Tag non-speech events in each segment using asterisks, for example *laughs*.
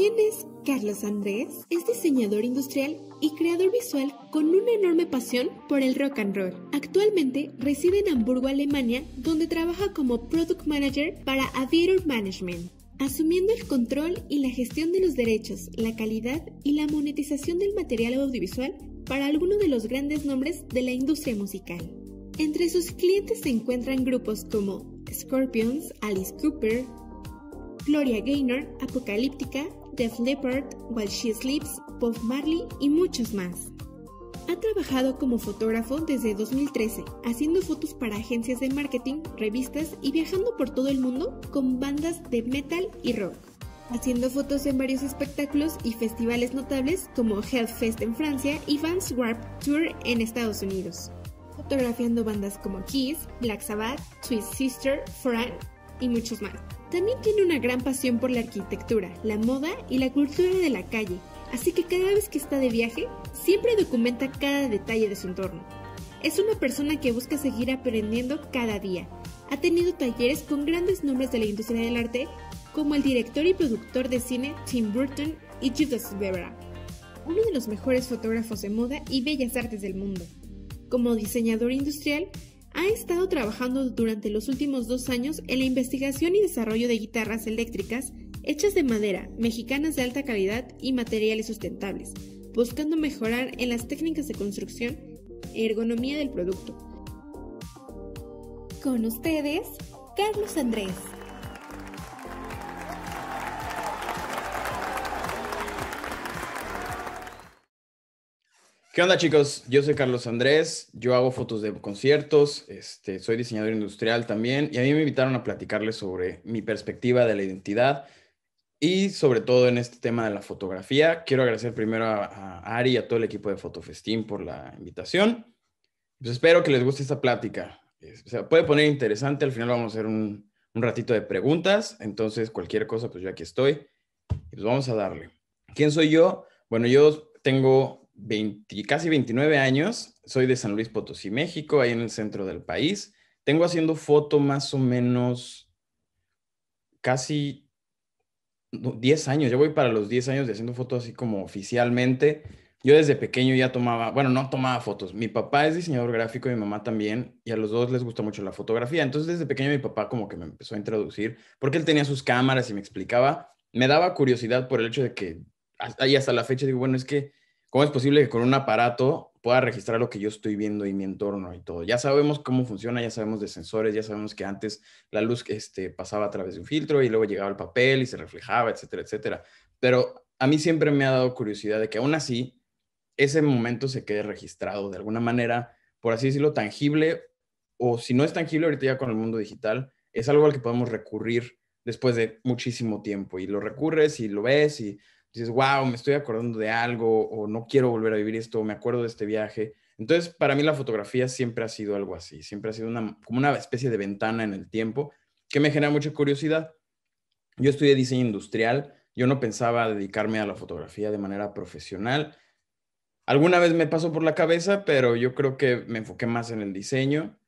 ¿Quién es Carlos Andrés? Es diseñador industrial y creador visual con una enorme pasión por el rock and roll. Actualmente reside en Hamburgo, Alemania, donde trabaja como Product Manager para Aviator Management asumiendo el control y la gestión de los derechos, la calidad y la monetización del material audiovisual para algunos de los grandes nombres de la industria musical. Entre sus clientes se encuentran grupos como Scorpions, Alice Cooper, Gloria Gaynor, Apocalíptica, The Leppard, While She Sleeps, Bob Marley y muchos más. Ha trabajado como fotógrafo desde 2013, haciendo fotos para agencias de marketing, revistas y viajando por todo el mundo con bandas de metal y rock, haciendo fotos en varios espectáculos y festivales notables como Hellfest en Francia y Vans Warped Tour en Estados Unidos, fotografiando bandas como Kiss, Black Sabbath, Twist Sister, Frank y muchos más. También tiene una gran pasión por la arquitectura, la moda y la cultura de la calle, así que cada vez que está de viaje, siempre documenta cada detalle de su entorno. Es una persona que busca seguir aprendiendo cada día. Ha tenido talleres con grandes nombres de la industria del arte, como el director y productor de cine Tim Burton y Judas Weber. uno de los mejores fotógrafos de moda y bellas artes del mundo. Como diseñador industrial, ha estado trabajando durante los últimos dos años en la investigación y desarrollo de guitarras eléctricas hechas de madera, mexicanas de alta calidad y materiales sustentables, buscando mejorar en las técnicas de construcción y e ergonomía del producto. Con ustedes, Carlos Andrés. ¿Qué onda chicos? Yo soy Carlos Andrés, yo hago fotos de conciertos, este, soy diseñador industrial también y a mí me invitaron a platicarles sobre mi perspectiva de la identidad y sobre todo en este tema de la fotografía. Quiero agradecer primero a, Ari y a todo el equipo de Fotofestín por la invitación. Pues espero que les guste esta plática. Se puede poner interesante, al final vamos a hacer un, ratito de preguntas, entonces cualquier cosa pues yo aquí estoy pues vamos a darle. ¿Quién soy yo? Bueno, yo tengo casi 29 años, soy de San Luis Potosí, México, ahí en el centro del país. Tengo haciendo foto más o menos casi 10 años, yo voy para los 10 años de haciendo fotos así como oficialmente. Yo desde pequeño ya tomaba, bueno, no tomaba fotos. Mi papá es diseñador gráfico y mi mamá también, y a los dos les gusta mucho la fotografía. Entonces desde pequeño mi papá como que me empezó a introducir, porque él tenía sus cámaras y me explicaba, me daba curiosidad por el hecho de que, ahí hasta la fecha digo, bueno, es que ¿Cómo es posible que con un aparato pueda registrar lo que yo estoy viendo y mi entorno y todo? Ya sabemos cómo funciona, ya sabemos de sensores, ya sabemos que antes la luz este, pasaba a través de un filtro y luego llegaba al papel y se reflejaba, etcétera, etcétera. Pero a mí siempre me ha dado curiosidad de que aún así ese momento se quede registrado de alguna manera, por así decirlo, tangible o si no es tangible ahorita ya con el mundo digital, es algo al que podemos recurrir después de muchísimo tiempo y lo recurres y lo ves y dices, wow, me estoy acordando de algo o no quiero volver a vivir esto, o me acuerdo de este viaje. Entonces, para mí la fotografía siempre ha sido algo así, siempre ha sido una, como una especie de ventana en el tiempo que me genera mucha curiosidad. Yo estudié diseño industrial, yo no pensaba dedicarme a la fotografía de manera profesional. Alguna vez me pasó por la cabeza, pero yo creo que me enfoqué más en el diseño.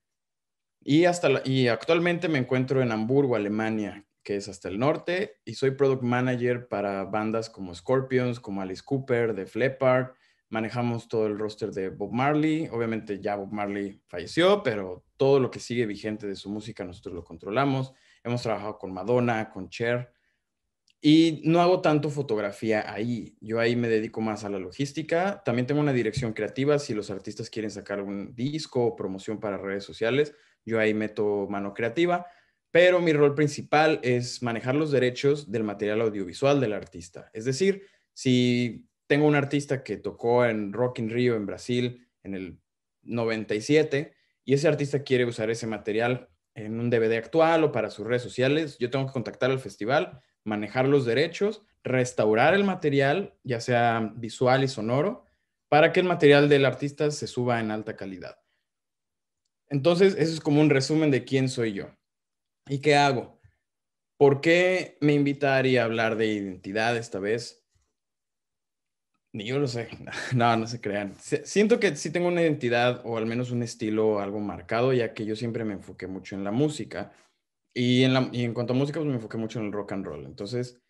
Y, hasta y actualmente me encuentro en Hamburgo, Alemania, que es hasta el norte, y soy product manager para bandas como Scorpions, como Alice Cooper, de Fleppard. Manejamos todo el roster de Bob Marley. Obviamente ya Bob Marley falleció, pero todo lo que sigue vigente de su música nosotros lo controlamos. Hemos trabajado con Madonna, con Cher. Y no hago tanto fotografía ahí. Yo ahí me dedico más a la logística. También tengo una dirección creativa. Si los artistas quieren sacar un disco o promoción para redes sociales, yo ahí meto mano creativa pero mi rol principal es manejar los derechos del material audiovisual del artista. Es decir, si tengo un artista que tocó en Rock in Rio en Brasil en el 97 y ese artista quiere usar ese material en un DVD actual o para sus redes sociales, yo tengo que contactar al festival, manejar los derechos, restaurar el material, ya sea visual y sonoro, para que el material del artista se suba en alta calidad. Entonces, eso es como un resumen de quién soy yo. ¿Y qué hago? ¿Por qué me invitaría a hablar de identidad esta vez? Ni yo lo sé. *laughs* No, no se crean. Siento que sí tengo una identidad o al menos un estilo algo marcado, ya que yo siempre me enfoqué mucho en la música. Y en, cuanto a música, pues me enfoqué mucho en el rock and roll. Entonces,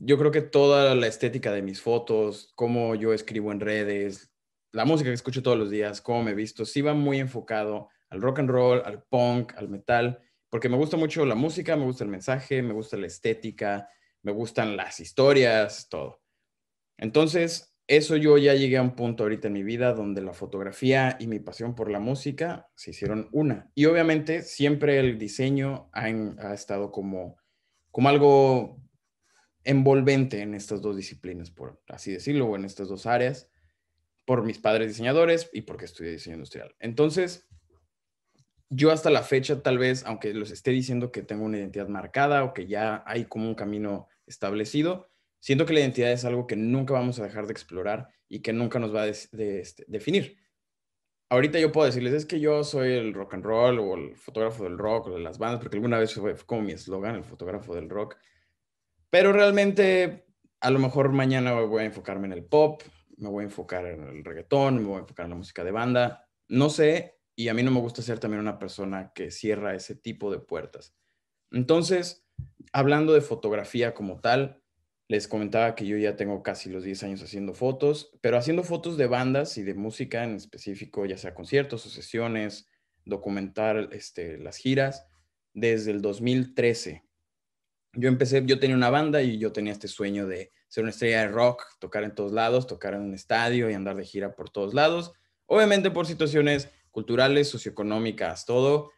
yo creo que toda la estética de mis fotos, cómo yo escribo en redes, la música que escucho todos los días, cómo me visto, sí va muy enfocado al rock and roll, al punk, al metal porque me gusta mucho la música, me gusta el mensaje, me gusta la estética, me gustan las historias, todo. Entonces, eso yo ya llegué a un punto ahorita en mi vida donde la fotografía y mi pasión por la música se hicieron una. Y obviamente siempre el diseño ha, estado como, como algo envolvente en estas dos disciplinas, por así decirlo, o en estas dos áreas, por mis padres diseñadores y porque estudié diseño industrial. Entonces, yo hasta la fecha tal vez, aunque los esté diciendo que tengo una identidad marcada o que ya hay como un camino establecido, siento que la identidad es algo que nunca vamos a dejar de explorar y que nunca nos va a este, definir. Ahorita yo puedo decirles, es que yo soy el rock and roll o el fotógrafo del rock o de las bandas, porque alguna vez fue, fue como mi eslogan, el fotógrafo del rock. Pero realmente, a lo mejor mañana voy a enfocarme en el pop, me voy a enfocar en el reggaetón, me voy a enfocar en la música de banda. No sé, y a mí no me gusta ser también una persona que cierra ese tipo de puertas. Entonces, hablando de fotografía como tal, les comentaba que yo ya tengo casi los 10 años haciendo fotos, pero haciendo fotos de bandas y de música en específico, ya sea conciertos o sesiones, documentar este, las giras, desde el 2013. Yo empecé, yo tenía una banda y yo tenía este sueño de ser una estrella de rock, tocar en todos lados, tocar en un estadio y andar de gira por todos lados. Obviamente por situaciones culturales, socioeconómicas, todo.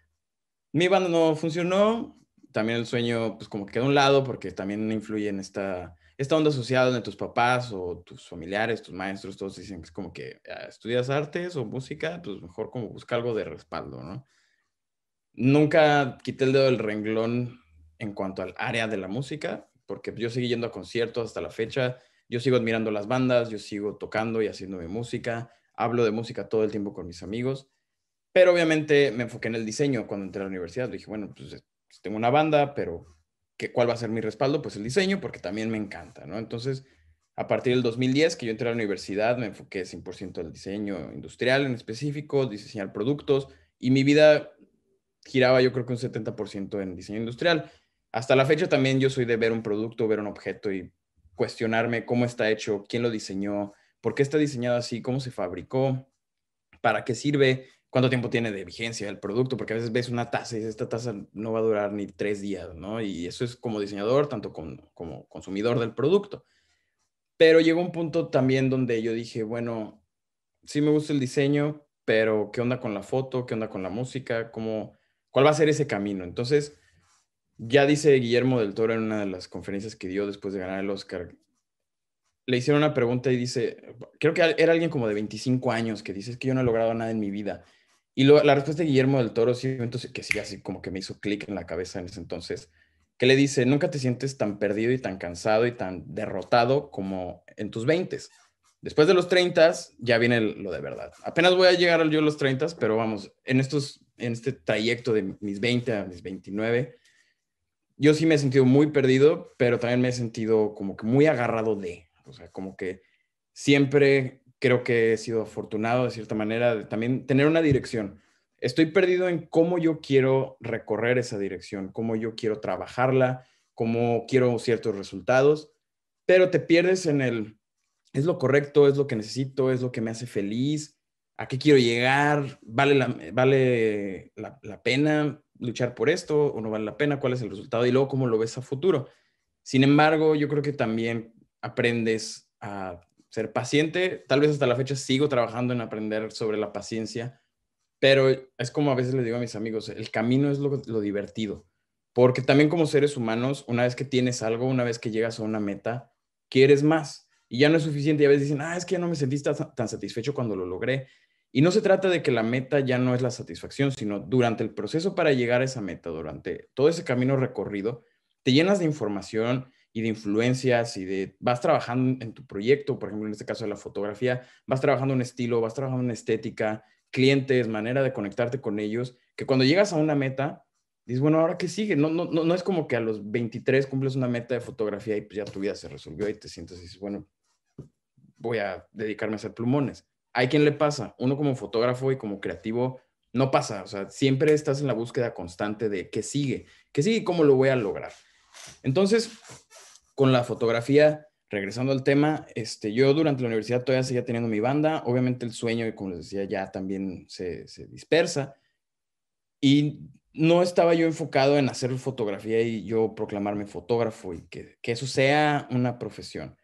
Mi banda no funcionó, también el sueño pues como que queda un lado porque también influye en esta, esta onda asociada donde tus papás o tus familiares, tus maestros, todos dicen que es como que ah, estudias artes o música, pues mejor como busca algo de respaldo, ¿no? Nunca quité el dedo del renglón en cuanto al área de la música, porque yo seguí yendo a conciertos hasta la fecha, yo sigo admirando las bandas, yo sigo tocando y haciendo mi música, hablo de música todo el tiempo con mis amigos, pero obviamente me enfoqué en el diseño cuando entré a la universidad. Dije, bueno, pues, eh, pues tengo una banda, pero ¿qué, ¿cuál va a ser mi respaldo? Pues el diseño, porque también me encanta, ¿no? Entonces, a partir del 2010 que yo entré a la universidad, me enfoqué 100% el diseño industrial en específico, diseñar productos, y mi vida giraba yo creo que un 70% en diseño industrial. Hasta la fecha también yo soy de ver un producto, ver un objeto y cuestionarme cómo está hecho, quién lo diseñó, por qué está diseñado así, cómo se fabricó, para qué sirve cuánto tiempo tiene de vigencia el producto, porque a veces ves una taza y dices, esta taza no va a durar ni tres días, ¿no? Y eso es como diseñador, tanto como consumidor del producto. Pero llegó un punto también donde yo dije, bueno, sí me gusta el diseño, pero ¿qué onda con la foto? ¿Qué onda con la música? ¿Cómo, ¿Cuál va a ser ese camino? Entonces, ya dice Guillermo del Toro en una de las conferencias que dio después de ganar el Oscar, le hicieron una pregunta y dice, creo que era alguien como de 25 años que dice, es que yo no he logrado nada en mi vida. Y la respuesta de Guillermo del Toro, sí, entonces, que sí, así como que me hizo clic en la cabeza en ese entonces, que le dice, nunca te sientes tan perdido y tan cansado y tan derrotado como en tus 20. Después de los 30 ya viene lo de verdad. Apenas voy a llegar yo a los 30, pero vamos, en, estos, en este trayecto de mis 20 a mis 29, yo sí me he sentido muy perdido, pero también me he sentido como que muy agarrado de, o sea, como que siempre creo que he sido afortunado de cierta manera de también tener una dirección. Estoy perdido en cómo yo quiero recorrer esa dirección, cómo yo quiero trabajarla, cómo quiero ciertos resultados, pero te pierdes en el, es lo correcto, es lo que necesito, es lo que me hace feliz, a qué quiero llegar, vale la, vale pena luchar por esto o no vale la pena, cuál es el resultado y luego cómo lo ves a futuro. Sin embargo, yo creo que también aprendes a ser paciente. Tal vez hasta la fecha sigo trabajando en aprender sobre la paciencia, pero es como a veces le digo a mis amigos, el camino es lo, divertido, porque también como seres humanos, una vez que tienes algo, una vez que llegas a una meta, quieres más y ya no es suficiente. Y a veces dicen, ah, es que ya no me sentí tan satisfecho cuando lo logré. Y no se trata de que la meta ya no es la satisfacción, sino durante el proceso para llegar a esa meta, durante todo ese camino recorrido, te llenas de información, y de influencias y de, vas trabajando en tu proyecto, por ejemplo, en este caso de la fotografía, vas trabajando un estilo, vas trabajando una estética, clientes, manera de conectarte con ellos, que cuando llegas a una meta, dices, bueno, ahora qué sigue. No, no, es como que a los 23 cumples una meta de fotografía y pues ya tu vida se resolvió y te sientes y dices, bueno, voy a dedicarme a hacer plumones. Hay quien le pasa, uno como fotógrafo y como creativo, no pasa, o sea, siempre estás en la búsqueda constante de qué sigue, qué sigue y cómo lo voy a lograr. Entonces, con la fotografía, regresando al tema, este, yo durante la universidad todavía seguía teniendo mi banda, obviamente el sueño, como les decía, ya también se, dispersa, y no estaba yo enfocado en hacer fotografía y yo proclamarme fotógrafo y que, eso sea una profesión.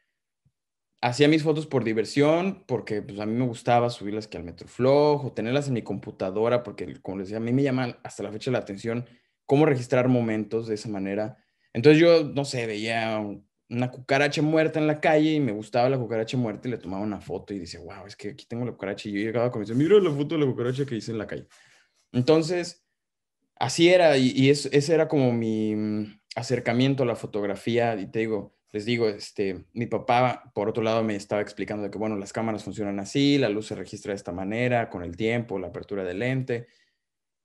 Hacía mis fotos por diversión, porque pues, a mí me gustaba subirlas que al Metroflog o tenerlas en mi computadora, porque como les decía, a mí me llama hasta la fecha la atención cómo registrar momentos de esa manera entonces yo, no sé, veía una cucaracha muerta en la calle y me gustaba la cucaracha muerta y le tomaba una foto y dice, wow, es que aquí tengo la cucaracha. Y yo llegaba con dice, mira la foto de la cucaracha que hice en la calle. Entonces, así era y, ese era como mi mm, acercamiento a la fotografía y te digo, les digo, este, mi papá, por otro lado, me estaba explicando de que, bueno, las cámaras funcionan así, la luz se registra de esta manera, con el tiempo, la apertura del lente,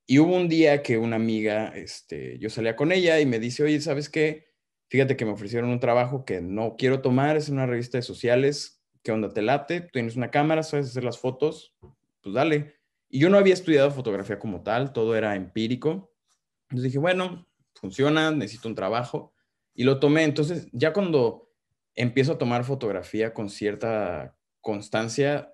y hubo un día que una amiga, este, yo salía con ella y me dice, oye, ¿sabes qué? Fíjate que me ofrecieron un trabajo que no quiero tomar, es una revista de sociales, ¿qué onda te late? Tienes una cámara, sabes hacer las fotos, pues dale. Y yo no había estudiado fotografía como tal, todo era empírico. Entonces dije, bueno, funciona, necesito un trabajo. Y lo tomé. Entonces, ya cuando empiezo a tomar fotografía con cierta constancia,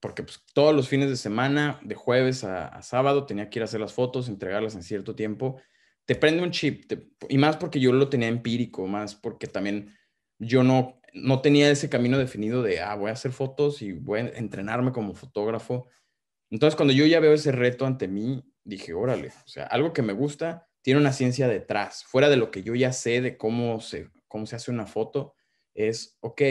porque pues, todos los fines de semana, de jueves a, sábado, tenía que ir a hacer las fotos, entregarlas en cierto tiempo. Te prende un chip, y más porque yo lo tenía empírico, más porque también yo no, no tenía ese camino definido de, ah, voy a hacer fotos y voy a entrenarme como fotógrafo. Entonces, cuando yo ya veo ese reto ante mí, dije, órale, o sea, algo que me gusta tiene una ciencia detrás, fuera de lo que yo ya sé de cómo se, cómo se hace una foto, es, ok,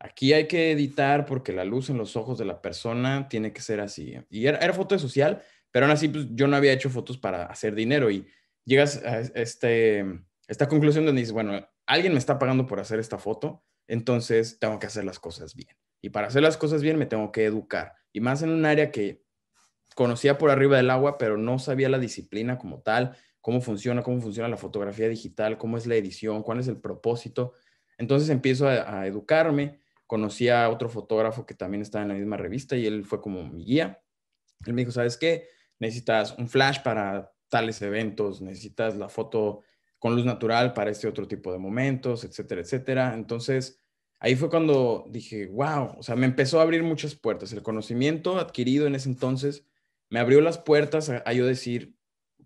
aquí hay que editar porque la luz en los ojos de la persona tiene que ser así. ¿eh? Y era, foto de social, pero aún así pues, yo no había hecho fotos para hacer dinero y llegas a este, esta conclusión donde dices, bueno, alguien me está pagando por hacer esta foto, entonces tengo que hacer las cosas bien. Y para hacer las cosas bien me tengo que educar. Y más en un área que conocía por arriba del agua, pero no sabía la disciplina como tal, cómo funciona, cómo funciona la fotografía digital, cómo es la edición, cuál es el propósito. Entonces empiezo a educarme conocí a otro fotógrafo que también estaba en la misma revista y él fue como mi guía. Él me dijo, ¿sabes qué? Necesitas un flash para tales eventos, necesitas la foto con luz natural para este otro tipo de momentos, etcétera, etcétera. Entonces, ahí fue cuando dije, wow, o sea, me empezó a abrir muchas puertas. El conocimiento adquirido en ese entonces me abrió las puertas a, yo decir,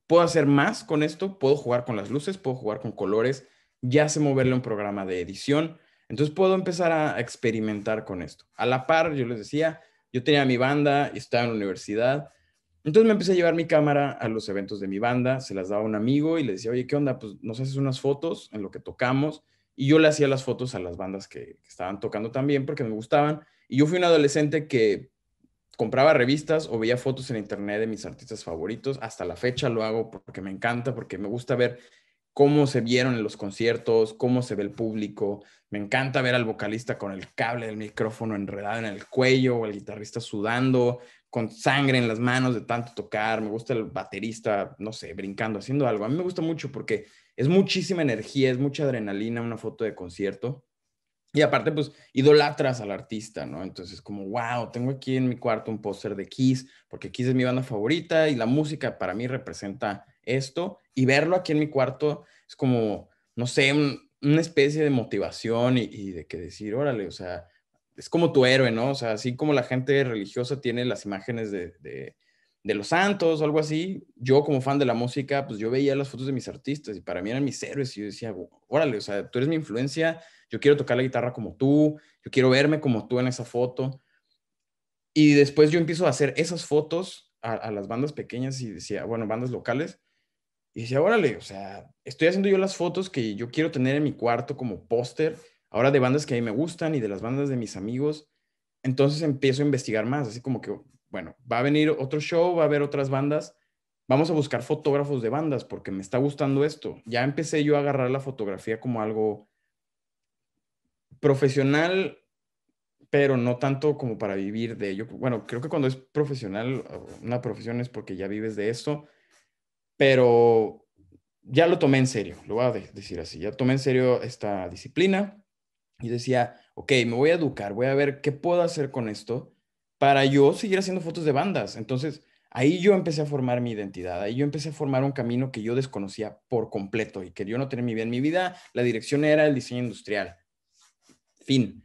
puedo hacer más con esto, puedo jugar con las luces, puedo jugar con colores, ya sé moverle un programa de edición, entonces puedo empezar a experimentar con esto. A la par, yo les decía, yo tenía mi banda, estaba en la universidad. Entonces me empecé a llevar mi cámara a los eventos de mi banda, se las daba a un amigo y le decía, oye, ¿qué onda? Pues nos haces unas fotos en lo que tocamos. Y yo le hacía las fotos a las bandas que, que estaban tocando también porque me gustaban. Y yo fui un adolescente que compraba revistas o veía fotos en internet de mis artistas favoritos. Hasta la fecha lo hago porque me encanta, porque me gusta ver cómo se vieron en los conciertos, cómo se ve el público, me encanta ver al vocalista con el cable del micrófono enredado en el cuello o el guitarrista sudando, con sangre en las manos de tanto tocar. Me gusta el baterista, no sé, brincando, haciendo algo. A mí me gusta mucho porque es muchísima energía, es mucha adrenalina una foto de concierto. Y aparte, pues, idolatras al artista, ¿no? Entonces, como, wow, tengo aquí en mi cuarto un póster de Kiss, porque Kiss es mi banda favorita y la música para mí representa esto. Y verlo aquí en mi cuarto es como, no sé, un, una especie de motivación y, de que decir, órale, o sea, es como tu héroe, ¿no? O sea, así como la gente religiosa tiene las imágenes de, los santos o algo así, yo como fan de la música, pues yo veía las fotos de mis artistas y para mí eran mis héroes y yo decía, órale, o sea, tú eres mi influencia, yo quiero tocar la guitarra como tú, yo quiero verme como tú en esa foto. Y después yo empiezo a hacer esas fotos a las bandas pequeñas y decía, bueno, bandas locales, y decía, órale, o sea, estoy haciendo yo las fotos que yo quiero tener en mi cuarto como póster, ahora de bandas que a mí me gustan y de las bandas de mis amigos. Entonces empiezo a investigar más, así como que, bueno, va a venir otro show, va a haber otras bandas, vamos a buscar fotógrafos de bandas porque me está gustando esto. Ya empecé yo a agarrar la fotografía como algo profesional, pero no tanto como para vivir de ello. Bueno, creo que cuando es profesional, una profesión es porque ya vives de esto pero ya lo tomé en serio, lo voy a decir así, ya tomé en serio esta disciplina y decía, ok, me voy a educar, voy a ver qué puedo hacer con esto para yo seguir haciendo fotos de bandas. Entonces, ahí yo empecé a formar mi identidad, ahí yo empecé a formar un camino que yo desconocía por completo y que yo no tenía mi vida en mi vida, la dirección era el diseño industrial. Fin.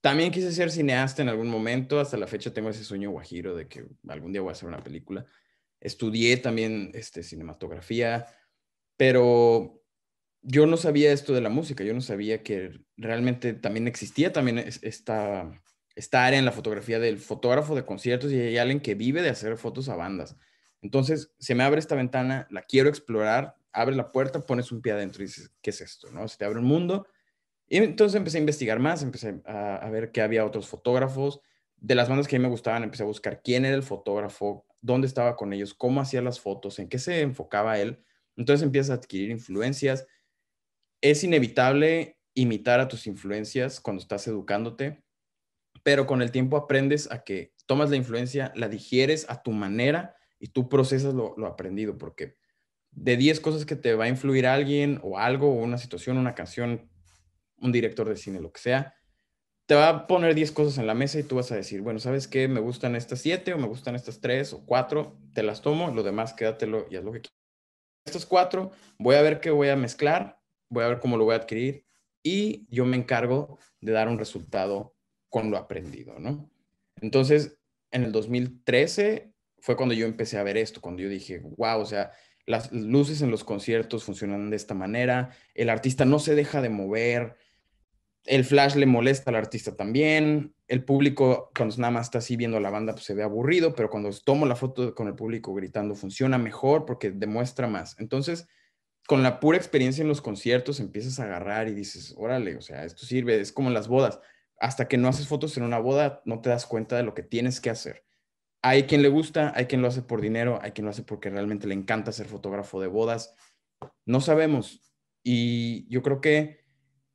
También quise ser cineasta en algún momento, hasta la fecha tengo ese sueño guajiro de que algún día voy a hacer una película estudié también este, cinematografía, pero yo no sabía esto de la música, yo no sabía que realmente también existía también esta, esta área en la fotografía del fotógrafo de conciertos y hay alguien que vive de hacer fotos a bandas. Entonces, se me abre esta ventana, la quiero explorar, abre la puerta, pones un pie adentro y dices, ¿qué es esto? ¿No? Se te abre un mundo. Y entonces empecé a investigar más, empecé a ver que había otros fotógrafos, de las bandas que a mí me gustaban, empecé a buscar quién era el fotógrafo, dónde estaba con ellos, cómo hacía las fotos, en qué se enfocaba él. Entonces empiezas a adquirir influencias. Es inevitable imitar a tus influencias cuando estás educándote, pero con el tiempo aprendes a que tomas la influencia, la digieres a tu manera y tú procesas lo, lo aprendido, porque de 10 cosas que te va a influir alguien o algo, o una situación, una canción, un director de cine, lo que sea, te va a poner 10 cosas en la mesa y tú vas a decir, bueno, ¿sabes qué? Me gustan estas 7 o me gustan estas 3 o 4, te las tomo, lo demás quédatelo y haz lo que quieras. Estos 4 voy a ver qué voy a mezclar, voy a ver cómo lo voy a adquirir y yo me encargo de dar un resultado con lo aprendido, ¿no? Entonces, en el 2013 fue cuando yo empecé a ver esto, cuando yo dije, wow, o sea, las luces en los conciertos funcionan de esta manera, el artista no se deja de mover, el flash le molesta al artista también. El público, cuando nada más está así viendo a la banda, pues, se ve aburrido, pero cuando tomo la foto con el público gritando, funciona mejor porque demuestra más. Entonces, con la pura experiencia en los conciertos, empiezas a agarrar y dices, órale, o sea, esto sirve, es como en las bodas. Hasta que no haces fotos en una boda, no te das cuenta de lo que tienes que hacer. Hay quien le gusta, hay quien lo hace por dinero, hay quien lo hace porque realmente le encanta ser fotógrafo de bodas. No sabemos. Y yo creo que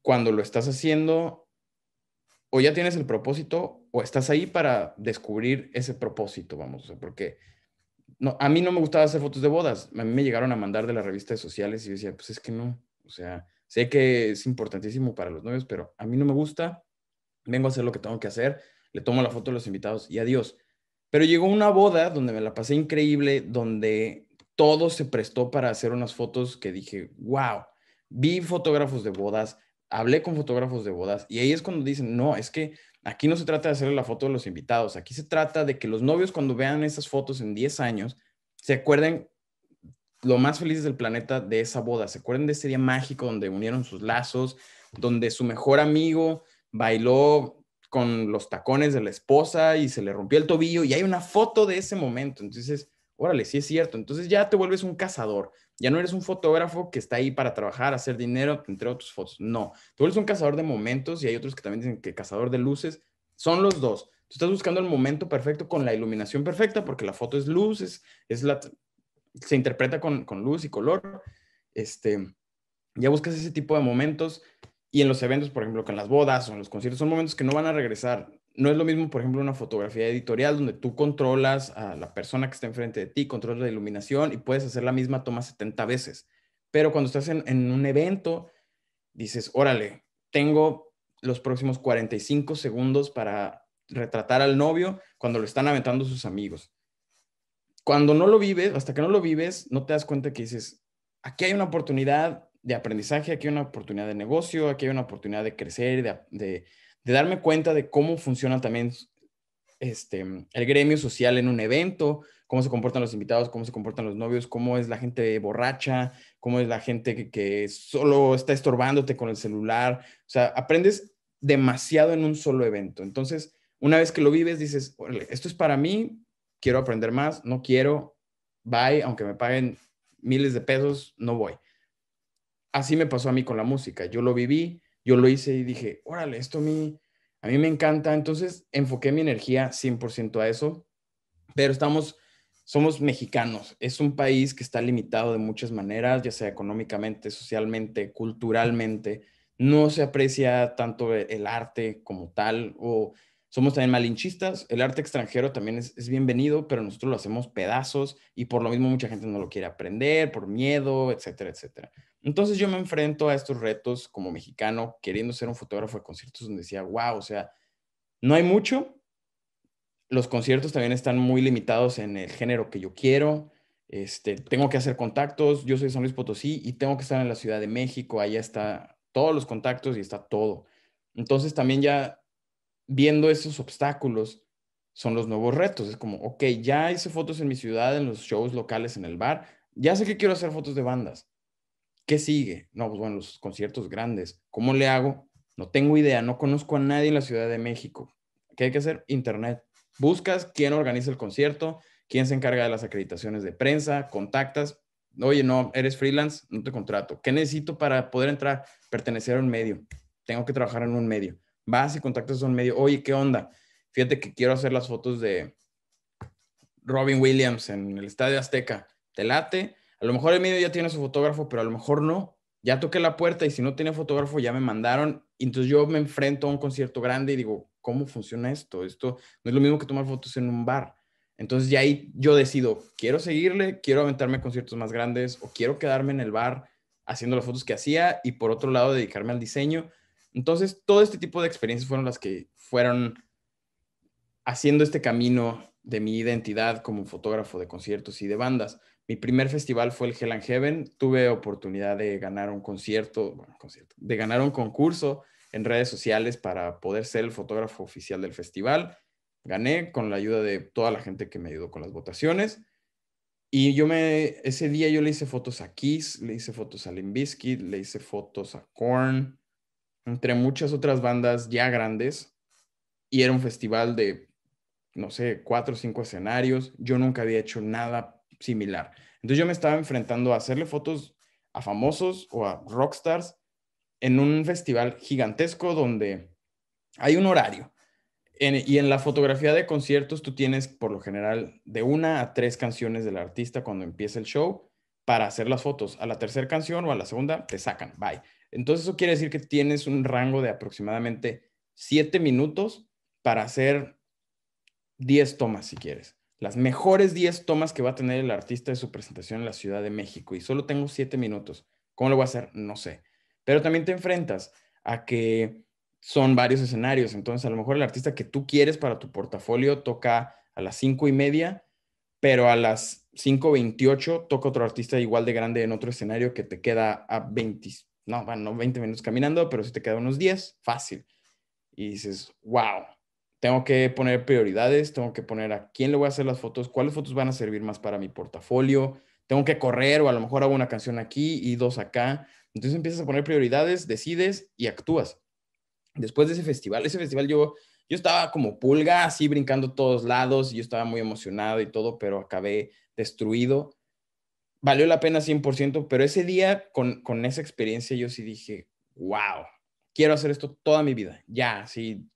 cuando lo estás haciendo, o ya tienes el propósito, o estás ahí para descubrir ese propósito, vamos, o sea, porque no, a mí no me gustaba hacer fotos de bodas, a mí me llegaron a mandar de las revistas sociales y yo decía, pues es que no, o sea, sé que es importantísimo para los novios, pero a mí no me gusta, vengo a hacer lo que tengo que hacer, le tomo la foto a los invitados y adiós. Pero llegó una boda donde me la pasé increíble, donde todo se prestó para hacer unas fotos que dije, wow, vi fotógrafos de bodas, hablé con fotógrafos de bodas y ahí es cuando dicen, no, es que aquí no se trata de hacerle la foto de los invitados, aquí se trata de que los novios cuando vean esas fotos en 10 años, se acuerden lo más felices del planeta de esa boda, se acuerden de ese día mágico donde unieron sus lazos, donde su mejor amigo bailó con los tacones de la esposa y se le rompió el tobillo y hay una foto de ese momento. Entonces, órale, sí es cierto. Entonces ya te vuelves un cazador, ya no eres un fotógrafo que está ahí para trabajar, hacer dinero, entre otros fotos. No, tú eres un cazador de momentos y hay otros que también dicen que cazador de luces. Son los dos. Tú estás buscando el momento perfecto con la iluminación perfecta porque la foto es luz, la, se interpreta con, luz y color. Este, ya buscas ese tipo de momentos y en los eventos, por ejemplo, con las bodas o en los conciertos, son momentos que no van a regresar no es lo mismo, por ejemplo, una fotografía editorial donde tú controlas a la persona que está enfrente de ti, controlas la iluminación y puedes hacer la misma toma 70 veces. Pero cuando estás en, un evento, dices, órale, tengo los próximos 45 segundos para retratar al novio cuando lo están aventando sus amigos. Cuando no lo vives, hasta que no lo vives, no te das cuenta que dices, aquí hay una oportunidad de aprendizaje, aquí hay una oportunidad de negocio, aquí hay una oportunidad de crecer, de de darme cuenta de cómo funciona también este, el gremio social en un evento, cómo se comportan los invitados, cómo se comportan los novios, cómo es la gente borracha, cómo es la gente que, que solo está estorbándote con el celular. O sea, aprendes demasiado en un solo evento. Entonces, una vez que lo vives, dices, esto es para mí, quiero aprender más, no quiero, bye, aunque me paguen miles de pesos, no voy. Así me pasó a mí con la música. Yo lo viví, yo lo hice y dije, órale, esto a mí, a mí me encanta. Entonces enfoqué mi energía 100% a eso, pero estamos, somos mexicanos. Es un país que está limitado de muchas maneras, ya sea económicamente, socialmente, culturalmente. No se aprecia tanto el arte como tal o somos también malinchistas, el arte extranjero también es, bienvenido, pero nosotros lo hacemos pedazos y por lo mismo mucha gente no lo quiere aprender, por miedo, etcétera, etcétera. Entonces yo me enfrento a estos retos como mexicano, queriendo ser un fotógrafo de conciertos donde decía, wow, o sea, no hay mucho, los conciertos también están muy limitados en el género que yo quiero, este, tengo que hacer contactos, yo soy de San Luis Potosí y tengo que estar en la Ciudad de México, allá está todos los contactos y está todo. Entonces también ya viendo esos obstáculos son los nuevos retos. Es como, ok, ya hice fotos en mi ciudad, en los shows locales, en el bar, ya sé que quiero hacer fotos de bandas. ¿Qué sigue? No, pues bueno, los conciertos grandes. ¿Cómo le hago? No tengo idea, no conozco a nadie en la Ciudad de México. ¿Qué hay que hacer? Internet. Buscas quién organiza el concierto, quién se encarga de las acreditaciones de prensa, contactas. Oye, no, eres freelance, no te contrato. ¿Qué necesito para poder entrar? Pertenecer a un medio. Tengo que trabajar en un medio vas y contactas a un medio, oye, ¿qué onda? Fíjate que quiero hacer las fotos de Robin Williams en el Estadio Azteca, ¿te late? A lo mejor el medio ya tiene su fotógrafo, pero a lo mejor no. Ya toqué la puerta y si no tiene fotógrafo ya me mandaron. Entonces yo me enfrento a un concierto grande y digo, ¿cómo funciona esto? Esto no es lo mismo que tomar fotos en un bar. Entonces ya ahí yo decido, quiero seguirle, quiero aventarme a conciertos más grandes o quiero quedarme en el bar haciendo las fotos que hacía y por otro lado dedicarme al diseño entonces, todo este tipo de experiencias fueron las que fueron haciendo este camino de mi identidad como fotógrafo de conciertos y de bandas. Mi primer festival fue el Hell Heaven. Tuve oportunidad de ganar un concierto, de ganar un concurso en redes sociales para poder ser el fotógrafo oficial del festival. Gané con la ayuda de toda la gente que me ayudó con las votaciones. Y yo me, ese día yo le hice fotos a Kiss, le hice fotos a Limbiskit, le hice fotos a Korn, entre muchas otras bandas ya grandes y era un festival de, no sé, cuatro o cinco escenarios. Yo nunca había hecho nada similar. Entonces yo me estaba enfrentando a hacerle fotos a famosos o a rockstars en un festival gigantesco donde hay un horario. y en la fotografía de conciertos tú tienes por lo general de una a tres canciones del artista cuando empieza el show para hacer las fotos. A la tercera canción o a la segunda te sacan, bye. Entonces eso quiere decir que tienes un rango de aproximadamente 7 minutos para hacer 10 tomas si quieres. Las mejores 10 tomas que va a tener el artista de su presentación en la Ciudad de México y solo tengo siete minutos. ¿Cómo lo voy a hacer? No sé. Pero también te enfrentas a que son varios escenarios. Entonces, a lo mejor el artista que tú quieres para tu portafolio toca a las cinco y media, pero a las 5.28 toca otro artista igual de grande en otro escenario que te queda a 20, no, bueno, 20 minutos caminando, pero si te quedan unos 10, fácil. Y dices, wow, tengo que poner prioridades, tengo que poner a quién le voy a hacer las fotos, cuáles fotos van a servir más para mi portafolio, tengo que correr o a lo mejor hago una canción aquí y dos acá. Entonces empiezas a poner prioridades, decides y actúas. Después de ese festival, ese festival yo, yo estaba como pulga, así brincando todos lados, y yo estaba muy emocionado y todo, pero acabé destruido valió la pena 100%, pero ese día con, esa experiencia yo sí dije, wow, quiero hacer esto toda mi vida, ya, sí,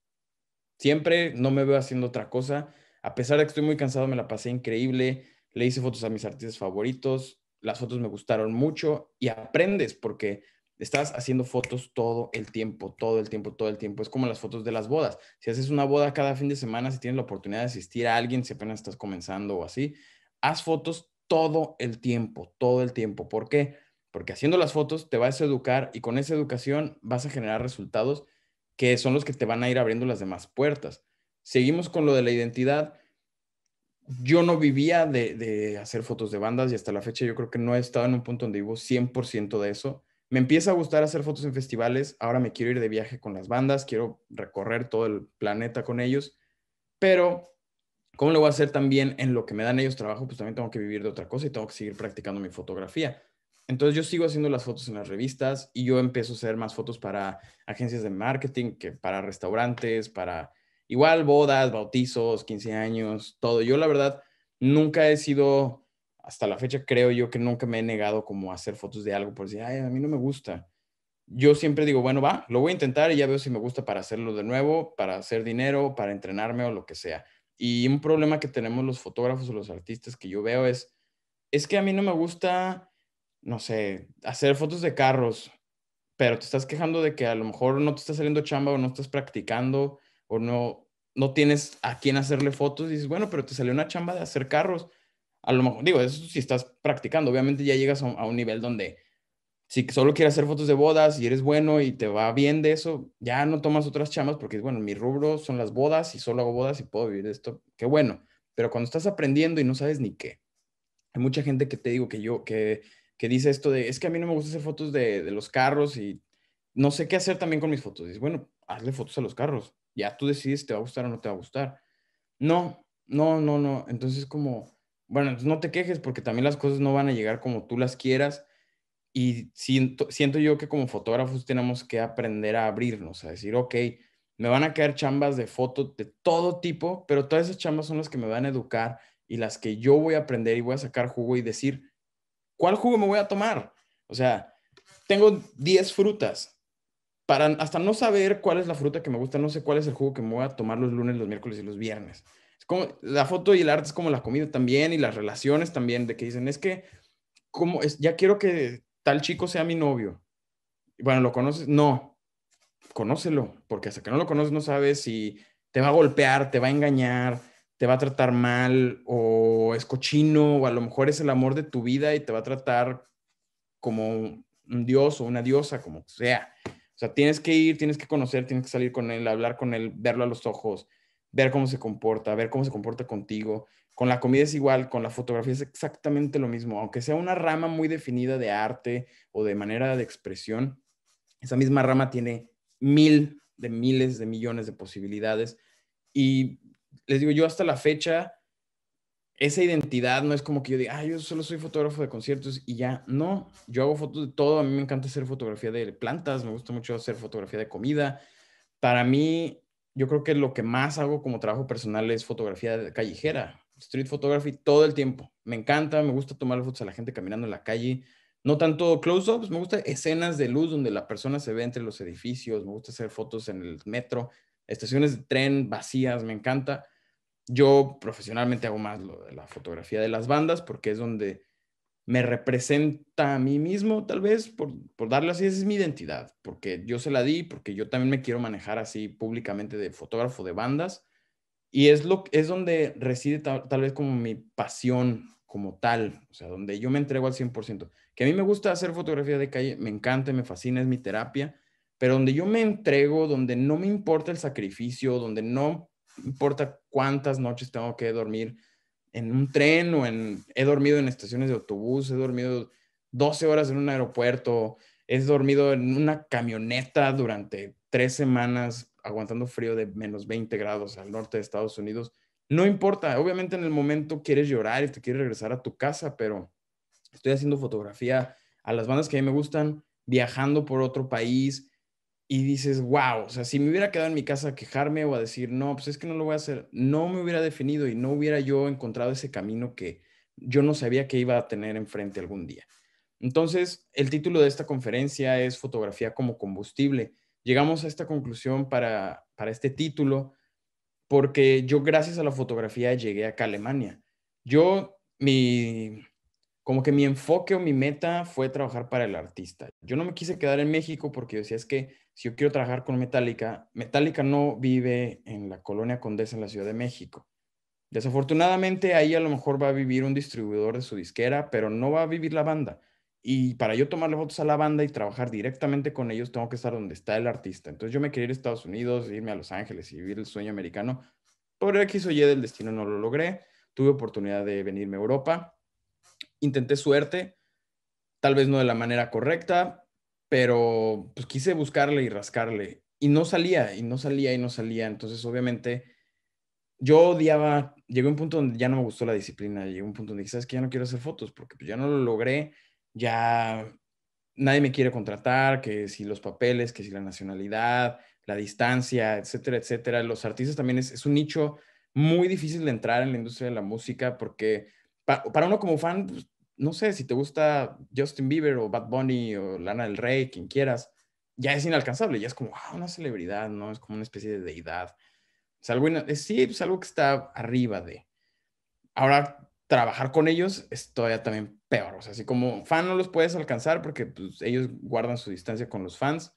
siempre no me veo haciendo otra cosa, a pesar de que estoy muy cansado, me la pasé increíble, le hice fotos a mis artistas favoritos, las fotos me gustaron mucho y aprendes porque estás haciendo fotos todo el tiempo, todo el tiempo, todo el tiempo. Es como las fotos de las bodas. Si haces una boda cada fin de semana, si tienes la oportunidad de asistir a alguien, si apenas estás comenzando o así, haz fotos todo el tiempo, todo el tiempo. ¿Por qué? Porque haciendo las fotos te vas a educar y con esa educación vas a generar resultados que son los que te van a ir abriendo las demás puertas. Seguimos con lo de la identidad. Yo no vivía de, hacer fotos de bandas y hasta la fecha yo creo que no he estado en un punto donde vivo 100% de eso. Me empieza a gustar hacer fotos en festivales, ahora me quiero ir de viaje con las bandas, quiero recorrer todo el planeta con ellos, pero ¿Cómo lo voy a hacer también en lo que me dan ellos trabajo? Pues también tengo que vivir de otra cosa y tengo que seguir practicando mi fotografía. Entonces yo sigo haciendo las fotos en las revistas y yo empiezo a hacer más fotos para agencias de marketing, que para restaurantes, para igual bodas, bautizos, 15 años, todo. Yo la verdad nunca he sido, hasta la fecha creo yo que nunca me he negado como a hacer fotos de algo por decir, ay, a mí no me gusta. Yo siempre digo, bueno, va, lo voy a intentar y ya veo si me gusta para hacerlo de nuevo, para hacer dinero, para entrenarme o lo que sea. Y un problema que tenemos los fotógrafos o los artistas que yo veo es, es que a mí no me gusta, no sé, hacer fotos de carros, pero te estás quejando de que a lo mejor no te está saliendo chamba o no estás practicando o no, no tienes a quién hacerle fotos y dices, bueno, pero te salió una chamba de hacer carros. A lo mejor, digo, eso si estás practicando, obviamente ya llegas a un nivel donde si solo quieres hacer fotos de bodas y eres bueno y te va bien de eso, ya no tomas otras chamas porque, es bueno, mi rubro son las bodas y solo hago bodas y puedo vivir de esto. Qué bueno. Pero cuando estás aprendiendo y no sabes ni qué, hay mucha gente que te digo que yo, que, que dice esto de, es que a mí no me gusta hacer fotos de, de los carros y no sé qué hacer también con mis fotos. Dices, bueno, hazle fotos a los carros. Ya tú decides si te va a gustar o no te va a gustar. No, no, no, no. Entonces como, bueno, no te quejes porque también las cosas no van a llegar como tú las quieras y siento, siento yo que como fotógrafos tenemos que aprender a abrirnos, a decir, ok, me van a caer chambas de fotos de todo tipo, pero todas esas chambas son las que me van a educar y las que yo voy a aprender y voy a sacar jugo y decir, ¿cuál jugo me voy a tomar? O sea, tengo 10 frutas. Para hasta no saber cuál es la fruta que me gusta, no sé cuál es el jugo que me voy a tomar los lunes, los miércoles y los viernes. como la foto y el arte es como la comida también y las relaciones también, de que dicen, es que como es, ya quiero que tal chico sea mi novio. Bueno, ¿lo conoces? No, conócelo, porque hasta que no lo conoces no sabes si te va a golpear, te va a engañar, te va a tratar mal o es cochino o a lo mejor es el amor de tu vida y te va a tratar como un dios o una diosa, como sea. O sea, tienes que ir, tienes que conocer, tienes que salir con él, hablar con él, verlo a los ojos, ver cómo se comporta, ver cómo se comporta contigo, con la comida es igual, con la fotografía es exactamente lo mismo, aunque sea una rama muy definida de arte o de manera de expresión, esa misma rama tiene mil de miles de millones de posibilidades y les digo yo hasta la fecha esa identidad no es como que yo diga, ah, yo solo soy fotógrafo de conciertos y ya, no, yo hago fotos de todo, a mí me encanta hacer fotografía de plantas, me gusta mucho hacer fotografía de comida. Para mí, yo creo que lo que más hago como trabajo personal es fotografía callejera, street photography todo el tiempo. Me encanta, me gusta tomar fotos a la gente caminando en la calle. No tanto close-ups, me gusta escenas de luz donde la persona se ve entre los edificios, me gusta hacer fotos en el metro, estaciones de tren vacías, me encanta. Yo profesionalmente hago más de la fotografía de las bandas porque es donde me representa a mí mismo, tal vez, por, por darle así, es mi identidad, porque yo se la di, porque yo también me quiero manejar así públicamente de fotógrafo de bandas y es, lo, es donde reside tal, vez como mi pasión como tal, o sea, donde yo me entrego al 100%. Que a mí me gusta hacer fotografía de calle, me encanta, me fascina, es mi terapia, pero donde yo me entrego, donde no me importa el sacrificio, donde no importa cuántas noches tengo que dormir en un tren o en... He dormido en estaciones de autobús, he dormido 12 horas en un aeropuerto, he dormido en una camioneta durante tres semanas aguantando frío de menos 20 grados al norte de Estados Unidos. No importa, obviamente en el momento quieres llorar y te quieres regresar a tu casa, pero estoy haciendo fotografía a las bandas que a mí me gustan, viajando por otro país y dices, wow, o sea, si me hubiera quedado en mi casa a quejarme o a decir, no, pues es que no lo voy a hacer, no me hubiera definido y no hubiera yo encontrado ese camino que yo no sabía que iba a tener enfrente algún día. Entonces, el título de esta conferencia es Fotografía como combustible Llegamos a esta conclusión para, este título porque yo gracias a la fotografía llegué acá a Alemania. Yo, como que mi enfoque o mi meta fue trabajar para el artista. Yo no me quise quedar en México porque decía, es que si yo quiero trabajar con Metallica, Metallica no vive en la colonia Condesa en la Ciudad de México. Desafortunadamente ahí a lo mejor va a vivir un distribuidor de su disquera, pero no va a vivir la banda. Y para yo tomarle fotos a la banda y trabajar directamente con ellos, tengo que estar donde está el artista. Entonces yo me quería ir a Estados Unidos, irme a Los Ángeles y vivir el sueño americano. Por X o Y del destino no lo logré. Tuve oportunidad de venirme a Europa. Intenté suerte, tal vez no de la manera correcta, pero pues quise buscarle y rascarle. Y no salía, y no salía, y no salía. Entonces obviamente yo odiaba, llegué a un punto donde ya no me gustó la disciplina. Llegué a un punto donde dije, ¿sabes que Ya no quiero hacer fotos porque pues ya no lo logré ya nadie me quiere contratar, que si los papeles, que si la nacionalidad, la distancia, etcétera, etcétera. Los artistas también es, un nicho muy difícil de entrar en la industria de la música porque para uno como fan, pues, no sé, si te gusta Justin Bieber o Bad Bunny o Lana del Rey, quien quieras, ya es inalcanzable, ya es como wow, ah, una celebridad, ¿no? Es como una especie de deidad. Es algo, es, sí, es pues, algo que está arriba de. Ahora, trabajar con ellos es todavía también peor. O sea, si como fan no los puedes alcanzar porque pues, ellos guardan su distancia con los fans,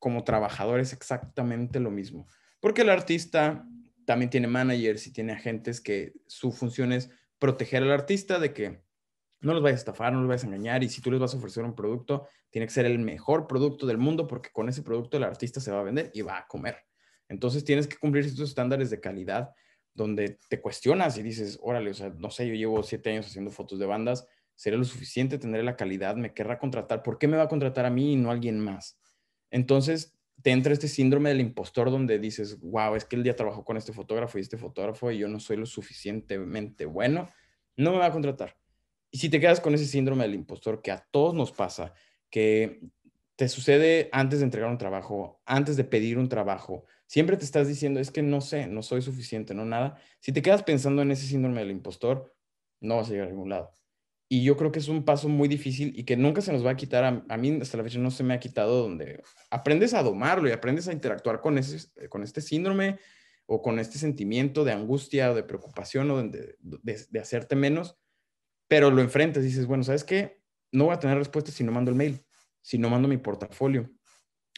como trabajador es exactamente lo mismo. Porque el artista también tiene managers y tiene agentes que su función es proteger al artista de que no los vayas a estafar, no los vayas a engañar y si tú les vas a ofrecer un producto, tiene que ser el mejor producto del mundo porque con ese producto el artista se va a vender y va a comer. Entonces tienes que cumplir estos estándares de calidad donde te cuestionas y dices, órale, o sea, no sé, yo llevo siete años haciendo fotos de bandas, seré lo suficiente? ¿Tendré la calidad? ¿Me querrá contratar? ¿Por qué me va a contratar a mí y no a alguien más? Entonces, te entra este síndrome del impostor donde dices, wow, es que el día trabajó con este fotógrafo y este fotógrafo y yo no soy lo suficientemente bueno, no me va a contratar. Y si te quedas con ese síndrome del impostor que a todos nos pasa, que te sucede antes de entregar un trabajo, antes de pedir un trabajo, siempre te estás diciendo, es que no sé, no soy suficiente, no nada. Si te quedas pensando en ese síndrome del impostor, no vas a llegar a ningún lado. Y yo creo que es un paso muy difícil y que nunca se nos va a quitar. A, mí hasta la fecha no se me ha quitado donde aprendes a domarlo y aprendes a interactuar con, ese, eh, con este síndrome o con este sentimiento de angustia o de preocupación o de, de hacerte menos, pero lo enfrentas y dices, bueno, ¿sabes qué? No voy a tener respuesta si no mando el mail, si no mando mi portafolio.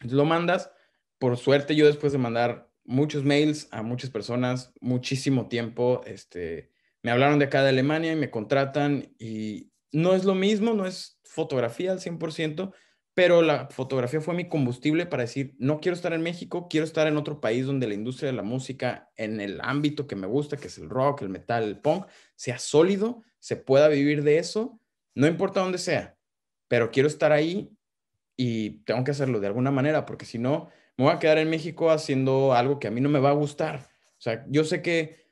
lo mandas. Por suerte, yo después de mandar muchos mails a muchas personas, muchísimo tiempo, este, me hablaron de acá de Alemania y me contratan y no es lo mismo, no es fotografía al 100%, pero la fotografía fue mi combustible para decir, no quiero estar en México, quiero estar en otro país donde la industria de la música, en el ámbito que me gusta, que es el rock, el metal, el punk, sea sólido, se pueda vivir de eso, no importa dónde sea, pero quiero estar ahí y tengo que hacerlo de alguna manera, porque si no, me voy a quedar en México haciendo algo que a mí no me va a gustar. O sea, yo sé que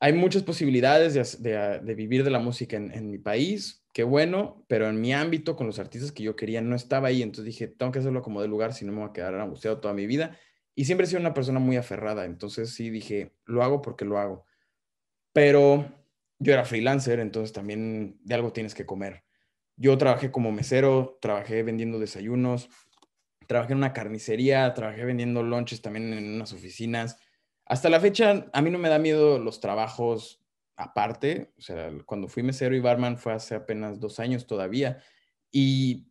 hay muchas posibilidades de, vivir de la música en, en, mi país, qué bueno, pero en mi ámbito con los artistas que yo quería no estaba ahí, entonces dije, tengo que hacerlo como de lugar, si no me voy a quedar angustiado toda mi vida. Y siempre he sido una persona muy aferrada, entonces sí dije, lo hago porque lo hago. Pero yo era freelancer, entonces también de algo tienes que comer. Yo trabajé como mesero, trabajé vendiendo desayunos, trabajé en una carnicería, trabajé vendiendo lunches también en unas oficinas hasta la fecha, a mí no me da miedo los trabajos aparte. O sea, cuando fui mesero y barman fue hace apenas dos años todavía. Y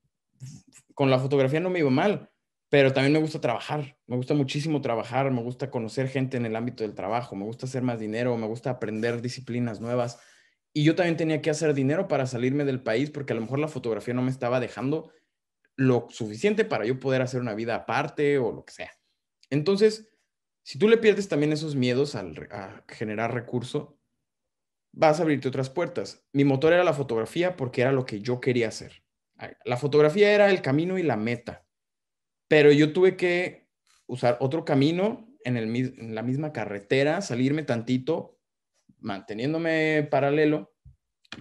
con la fotografía no me iba mal, pero también me gusta trabajar. Me gusta muchísimo trabajar, me gusta conocer gente en el ámbito del trabajo, me gusta hacer más dinero, me gusta aprender disciplinas nuevas. Y yo también tenía que hacer dinero para salirme del país porque a lo mejor la fotografía no me estaba dejando lo suficiente para yo poder hacer una vida aparte o lo que sea. Entonces, si tú le pierdes también esos miedos al, generar recurso, vas a abrirte otras puertas. Mi motor era la fotografía porque era lo que yo quería hacer. La fotografía era el camino y la meta, pero yo tuve que usar otro camino en, en la misma carretera, salirme tantito, manteniéndome paralelo,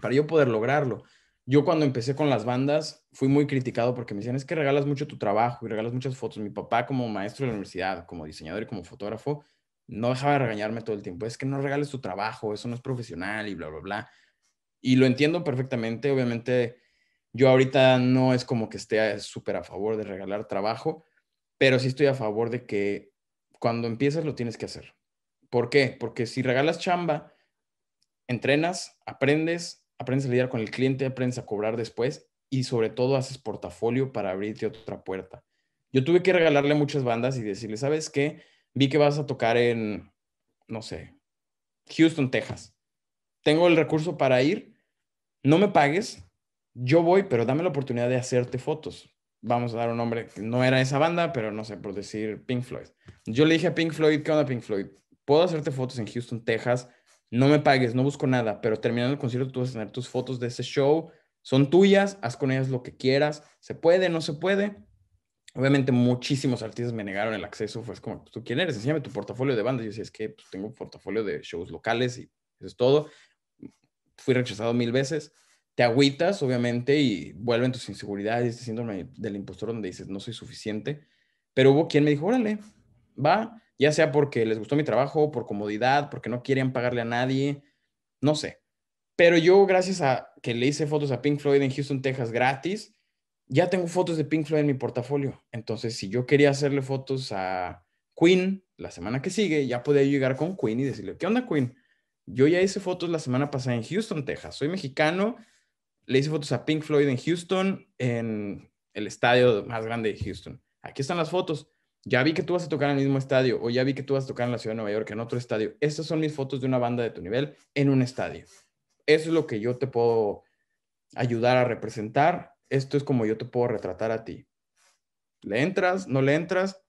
para yo poder lograrlo. Yo cuando empecé con las bandas, fui muy criticado porque me decían, es que regalas mucho tu trabajo y regalas muchas fotos. Mi papá como maestro de la universidad, como diseñador y como fotógrafo, no dejaba de regañarme todo el tiempo. Es que no regales tu trabajo, eso no es profesional y bla, bla, bla. Y lo entiendo perfectamente. Obviamente, yo ahorita no es como que esté súper a favor de regalar trabajo, pero sí estoy a favor de que cuando empiezas lo tienes que hacer. ¿Por qué? Porque si regalas chamba, entrenas, aprendes, aprendes a lidiar con el cliente, aprendes a cobrar después y sobre todo haces portafolio para abrirte otra puerta. Yo tuve que regalarle muchas bandas y decirle, ¿sabes qué? Vi que vas a tocar en, no sé, Houston, Texas. Tengo el recurso para ir, no me pagues, yo voy, pero dame la oportunidad de hacerte fotos. Vamos a dar un nombre, no era esa banda, pero no sé, por decir Pink Floyd. Yo le dije a Pink Floyd, ¿qué onda Pink Floyd? Puedo hacerte fotos en Houston, Texas, no me pagues, no busco nada, pero terminando el concierto tú vas a tener tus fotos de ese show, son tuyas, haz con ellas lo que quieras, se puede, no se puede. Obviamente muchísimos artistas me negaron el acceso, fue como, ¿tú quién eres? Enséñame tu portafolio de bandas. Yo decía, es que pues, tengo un portafolio de shows locales y eso es todo. Fui rechazado mil veces. Te agüitas, obviamente, y vuelven tus inseguridades, este síndrome del impostor donde dices, no soy suficiente. Pero hubo quien me dijo, órale, va, ya sea porque les gustó mi trabajo, por comodidad, porque no querían pagarle a nadie, no sé. Pero yo, gracias a que le hice fotos a Pink Floyd en Houston, Texas gratis, ya tengo fotos de Pink Floyd en mi portafolio. Entonces, si yo quería hacerle fotos a Queen la semana que sigue, ya podía llegar con Queen y decirle, ¿qué onda Queen? Yo ya hice fotos la semana pasada en Houston, Texas. Soy mexicano. Le hice fotos a Pink Floyd en Houston, en el estadio más grande de Houston. Aquí están las fotos. Ya vi que tú vas a tocar en el mismo estadio o ya vi que tú vas a tocar en la ciudad de Nueva York, en otro estadio. Estas son mis fotos de una banda de tu nivel en un estadio eso es lo que yo te puedo ayudar a representar, esto es como yo te puedo retratar a ti. ¿Le entras? ¿No le entras?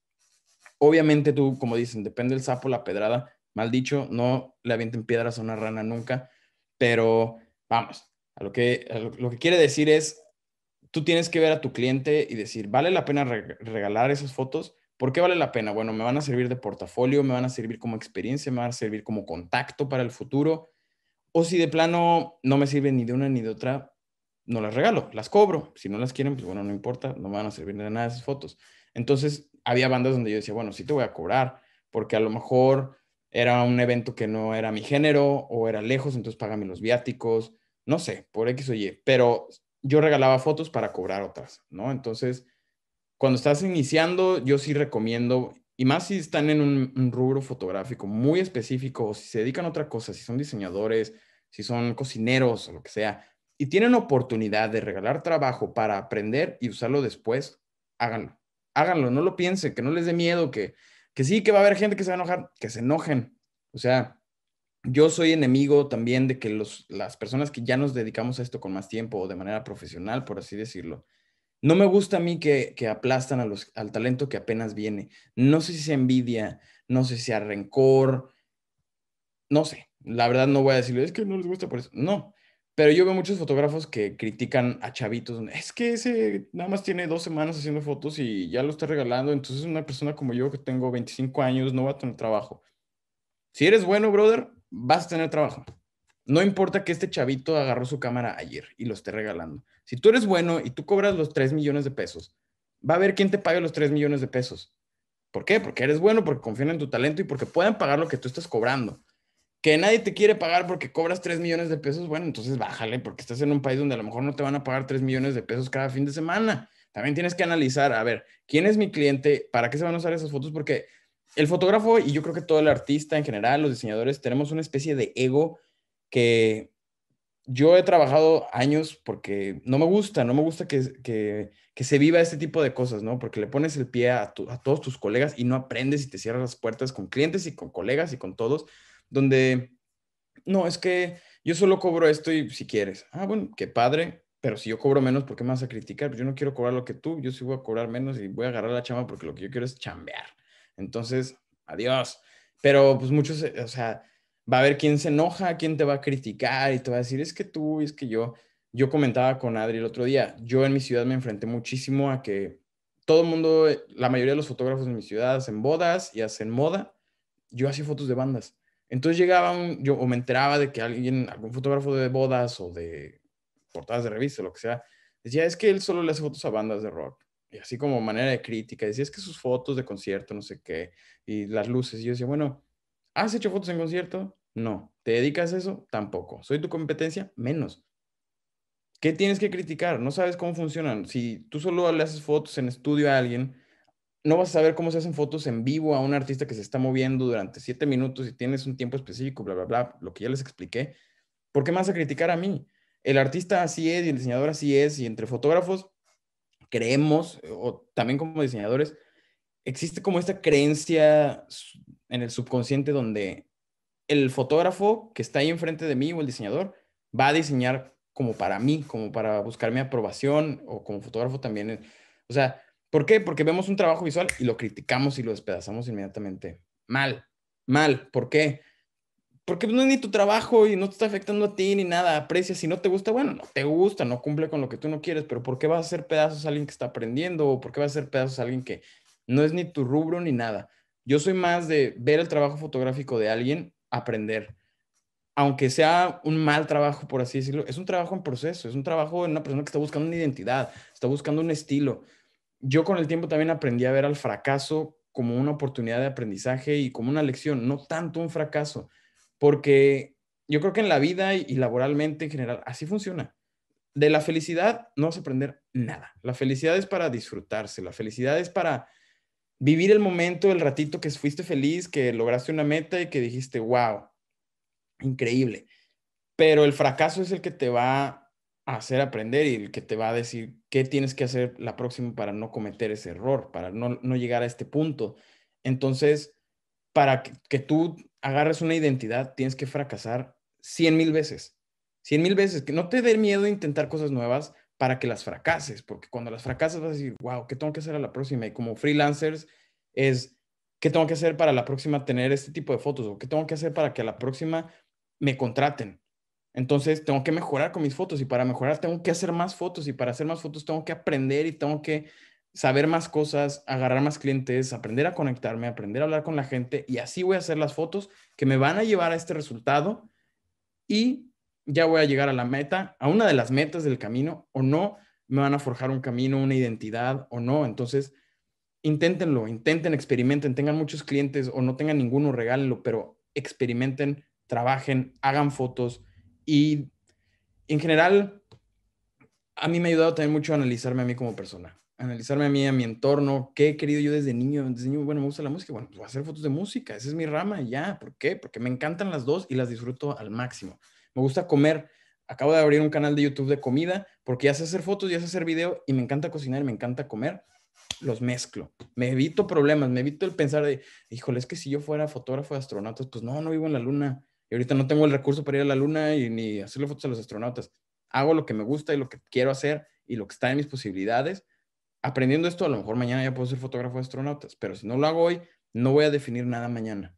Obviamente tú, como dicen, depende el sapo, la pedrada, mal dicho, no le avienten piedras a una rana nunca, pero vamos, a lo que, lo que quiere decir es, tú tienes que ver a tu cliente y decir, ¿vale la pena regalar esas fotos? ¿Por qué vale la pena? Bueno, me van a servir de portafolio, me van a servir como experiencia, me van a servir como contacto para el futuro. O si de plano no me sirve ni de una ni de otra, no las regalo, las cobro. Si no las quieren, pues bueno, no importa, no me van a servir de nada esas fotos. Entonces, había bandas donde yo decía, bueno, sí te voy a cobrar, porque a lo mejor era un evento que no era mi género o era lejos, entonces págame los viáticos, no sé, por X o Y, pero yo regalaba fotos para cobrar otras, ¿no? Entonces, cuando estás iniciando, yo sí recomiendo y más si están en un, rubro fotográfico muy específico, o si se dedican a otra cosa, si son diseñadores, si son cocineros o lo que sea, y tienen oportunidad de regalar trabajo para aprender y usarlo después, háganlo. Háganlo, no lo piensen, que no les dé miedo, que, que sí, que va a haber gente que se va a enojar, que se enojen. O sea, yo soy enemigo también de que las personas que ya nos dedicamos a esto con más tiempo o de manera profesional, por así decirlo, no me gusta a mí que, aplastan a los, al talento que apenas viene. No sé si sea envidia, no sé si sea rencor, no sé. La verdad no voy a decirle, es que no les gusta por eso. No, pero yo veo muchos fotógrafos que critican a chavitos. Es que ese nada más tiene dos semanas haciendo fotos y ya lo está regalando. Entonces una persona como yo que tengo 25 años no va a tener trabajo. Si eres bueno, brother, vas a tener trabajo. No importa que este chavito agarró su cámara ayer y lo esté regalando. Si tú eres bueno y tú cobras los 3 millones de pesos, va a haber quién te pague los 3 millones de pesos. ¿Por qué? Porque eres bueno, porque confían en tu talento y porque pueden pagar lo que tú estás cobrando. Que nadie te quiere pagar porque cobras 3 millones de pesos, bueno, entonces bájale, porque estás en un país donde a lo mejor no te van a pagar 3 millones de pesos cada fin de semana. También tienes que analizar, a ver, ¿quién es mi cliente? ¿Para qué se van a usar esas fotos? Porque el fotógrafo y yo creo que todo el artista en general, los diseñadores, tenemos una especie de ego que yo he trabajado años porque no me gusta, no me gusta que, se viva este tipo de cosas, ¿no? Porque le pones el pie a, todos tus colegas y no aprendes y te cierras las puertas con clientes y con colegas y con todos, donde, no, es que yo solo cobro esto y si quieres, ah, bueno, qué padre, pero si yo cobro menos, ¿por qué me vas a criticar? Pues yo no quiero cobrar lo que tú, yo sí voy a cobrar menos y voy a agarrar la chamba porque lo que yo quiero es chambear. Entonces, adiós. Pero pues muchos, eh, o sea, va a haber quien se enoja, quien te va a criticar y te va a decir, es que tú, es que yo. Yo comentaba con Adri el otro día, yo en mi ciudad me enfrenté muchísimo a que todo el mundo, eh, la mayoría de los fotógrafos en mi ciudad hacen bodas y hacen moda. Yo hacía fotos de bandas. Entonces llegaba yo o me enteraba de que alguien, algún fotógrafo de bodas o de portadas de revista, lo que sea, decía, es que él solo le hace fotos a bandas de rock. Y así como manera de crítica, decía, es que sus fotos de concierto, no sé qué, y las luces. Y yo decía, bueno, ¿Has hecho fotos en concierto? No. ¿Te dedicas a eso? Tampoco. ¿Soy tu competencia? Menos. ¿Qué tienes que criticar? No sabes cómo funcionan. Si tú solo le haces fotos en estudio a alguien, no vas a saber cómo se hacen fotos en vivo a un artista que se está moviendo durante siete minutos y tienes un tiempo específico, bla, bla, bla, lo que ya les expliqué. ¿Por qué más a criticar a mí? El artista así es y el diseñador así es y entre fotógrafos creemos, o también como diseñadores, existe como esta creencia en el subconsciente donde el fotógrafo que está ahí enfrente de mí o el diseñador va a diseñar como para mí, como para buscar mi aprobación o como fotógrafo también. O sea, ¿por qué? Porque vemos un trabajo visual y lo criticamos y lo despedazamos inmediatamente. Mal, mal. ¿Por qué? Porque no es ni tu trabajo y no te está afectando a ti ni nada. Aprecia, si no te gusta, bueno, no te gusta, no cumple con lo que tú no quieres, pero ¿por qué vas a hacer pedazos a alguien que está aprendiendo? ¿O por qué vas a hacer pedazos a alguien que no es ni tu rubro ni nada. Yo soy más de ver el trabajo fotográfico de alguien, aprender. Aunque sea un mal trabajo, por así decirlo, es un trabajo en proceso, es un trabajo en una persona que está buscando una identidad, está buscando un estilo. Yo con el tiempo también aprendí a ver al fracaso como una oportunidad de aprendizaje y como una lección, no tanto un fracaso, porque yo creo que en la vida y laboralmente en general así funciona. De la felicidad no vas a aprender nada. La felicidad es para disfrutarse, la felicidad es para vivir el momento, el ratito que fuiste feliz, que lograste una meta y que dijiste, wow, increíble. Pero el fracaso es el que te va a hacer aprender y el que te va a decir qué tienes que hacer la próxima para no cometer ese error, para no, llegar a este punto. Entonces, para que, tú agarres una identidad, tienes que fracasar cien mil veces. Cien mil veces. Que no te dé miedo intentar cosas nuevas, para que las fracases, porque cuando las fracasas vas a decir, wow, ¿qué tengo que hacer a la próxima? Y como freelancers es, ¿qué tengo que hacer para la próxima tener este tipo de fotos? ¿O qué tengo que hacer para que a la próxima me contraten? Entonces tengo que mejorar con mis fotos y para mejorar tengo que hacer más fotos y para hacer más fotos tengo que aprender y tengo que saber más cosas, agarrar más clientes, aprender a conectarme, aprender a hablar con la gente y así voy a hacer las fotos que me van a llevar a este resultado y ya voy a llegar a la meta, a una de las metas del camino, o no me van a forjar un camino, una identidad, o no. Entonces, inténtenlo, intenten, experimenten, tengan muchos clientes o no tengan ninguno, regálenlo, pero experimenten, trabajen, hagan fotos y en general, a mí me ha ayudado también mucho a analizarme a mí como persona, analizarme a mí, a mi entorno, qué he querido yo desde niño, desde niño, bueno, me gusta la música, bueno, pues voy a hacer fotos de música, esa es mi rama, ya, ¿por qué? Porque me encantan las dos y las disfruto al máximo me gusta comer. Acabo de abrir un canal de YouTube de comida porque ya sé hacer fotos, ya sé hacer video y me encanta cocinar, me encanta comer. Los mezclo. Me evito problemas, me evito el pensar de, híjole, es que si yo fuera fotógrafo de astronautas, pues no, no vivo en la luna. Y ahorita no tengo el recurso para ir a la luna y ni hacerle fotos a los astronautas. Hago lo que me gusta y lo que quiero hacer y lo que está en mis posibilidades. Aprendiendo esto, a lo mejor mañana ya puedo ser fotógrafo de astronautas, pero si no lo hago hoy, no voy a definir nada mañana.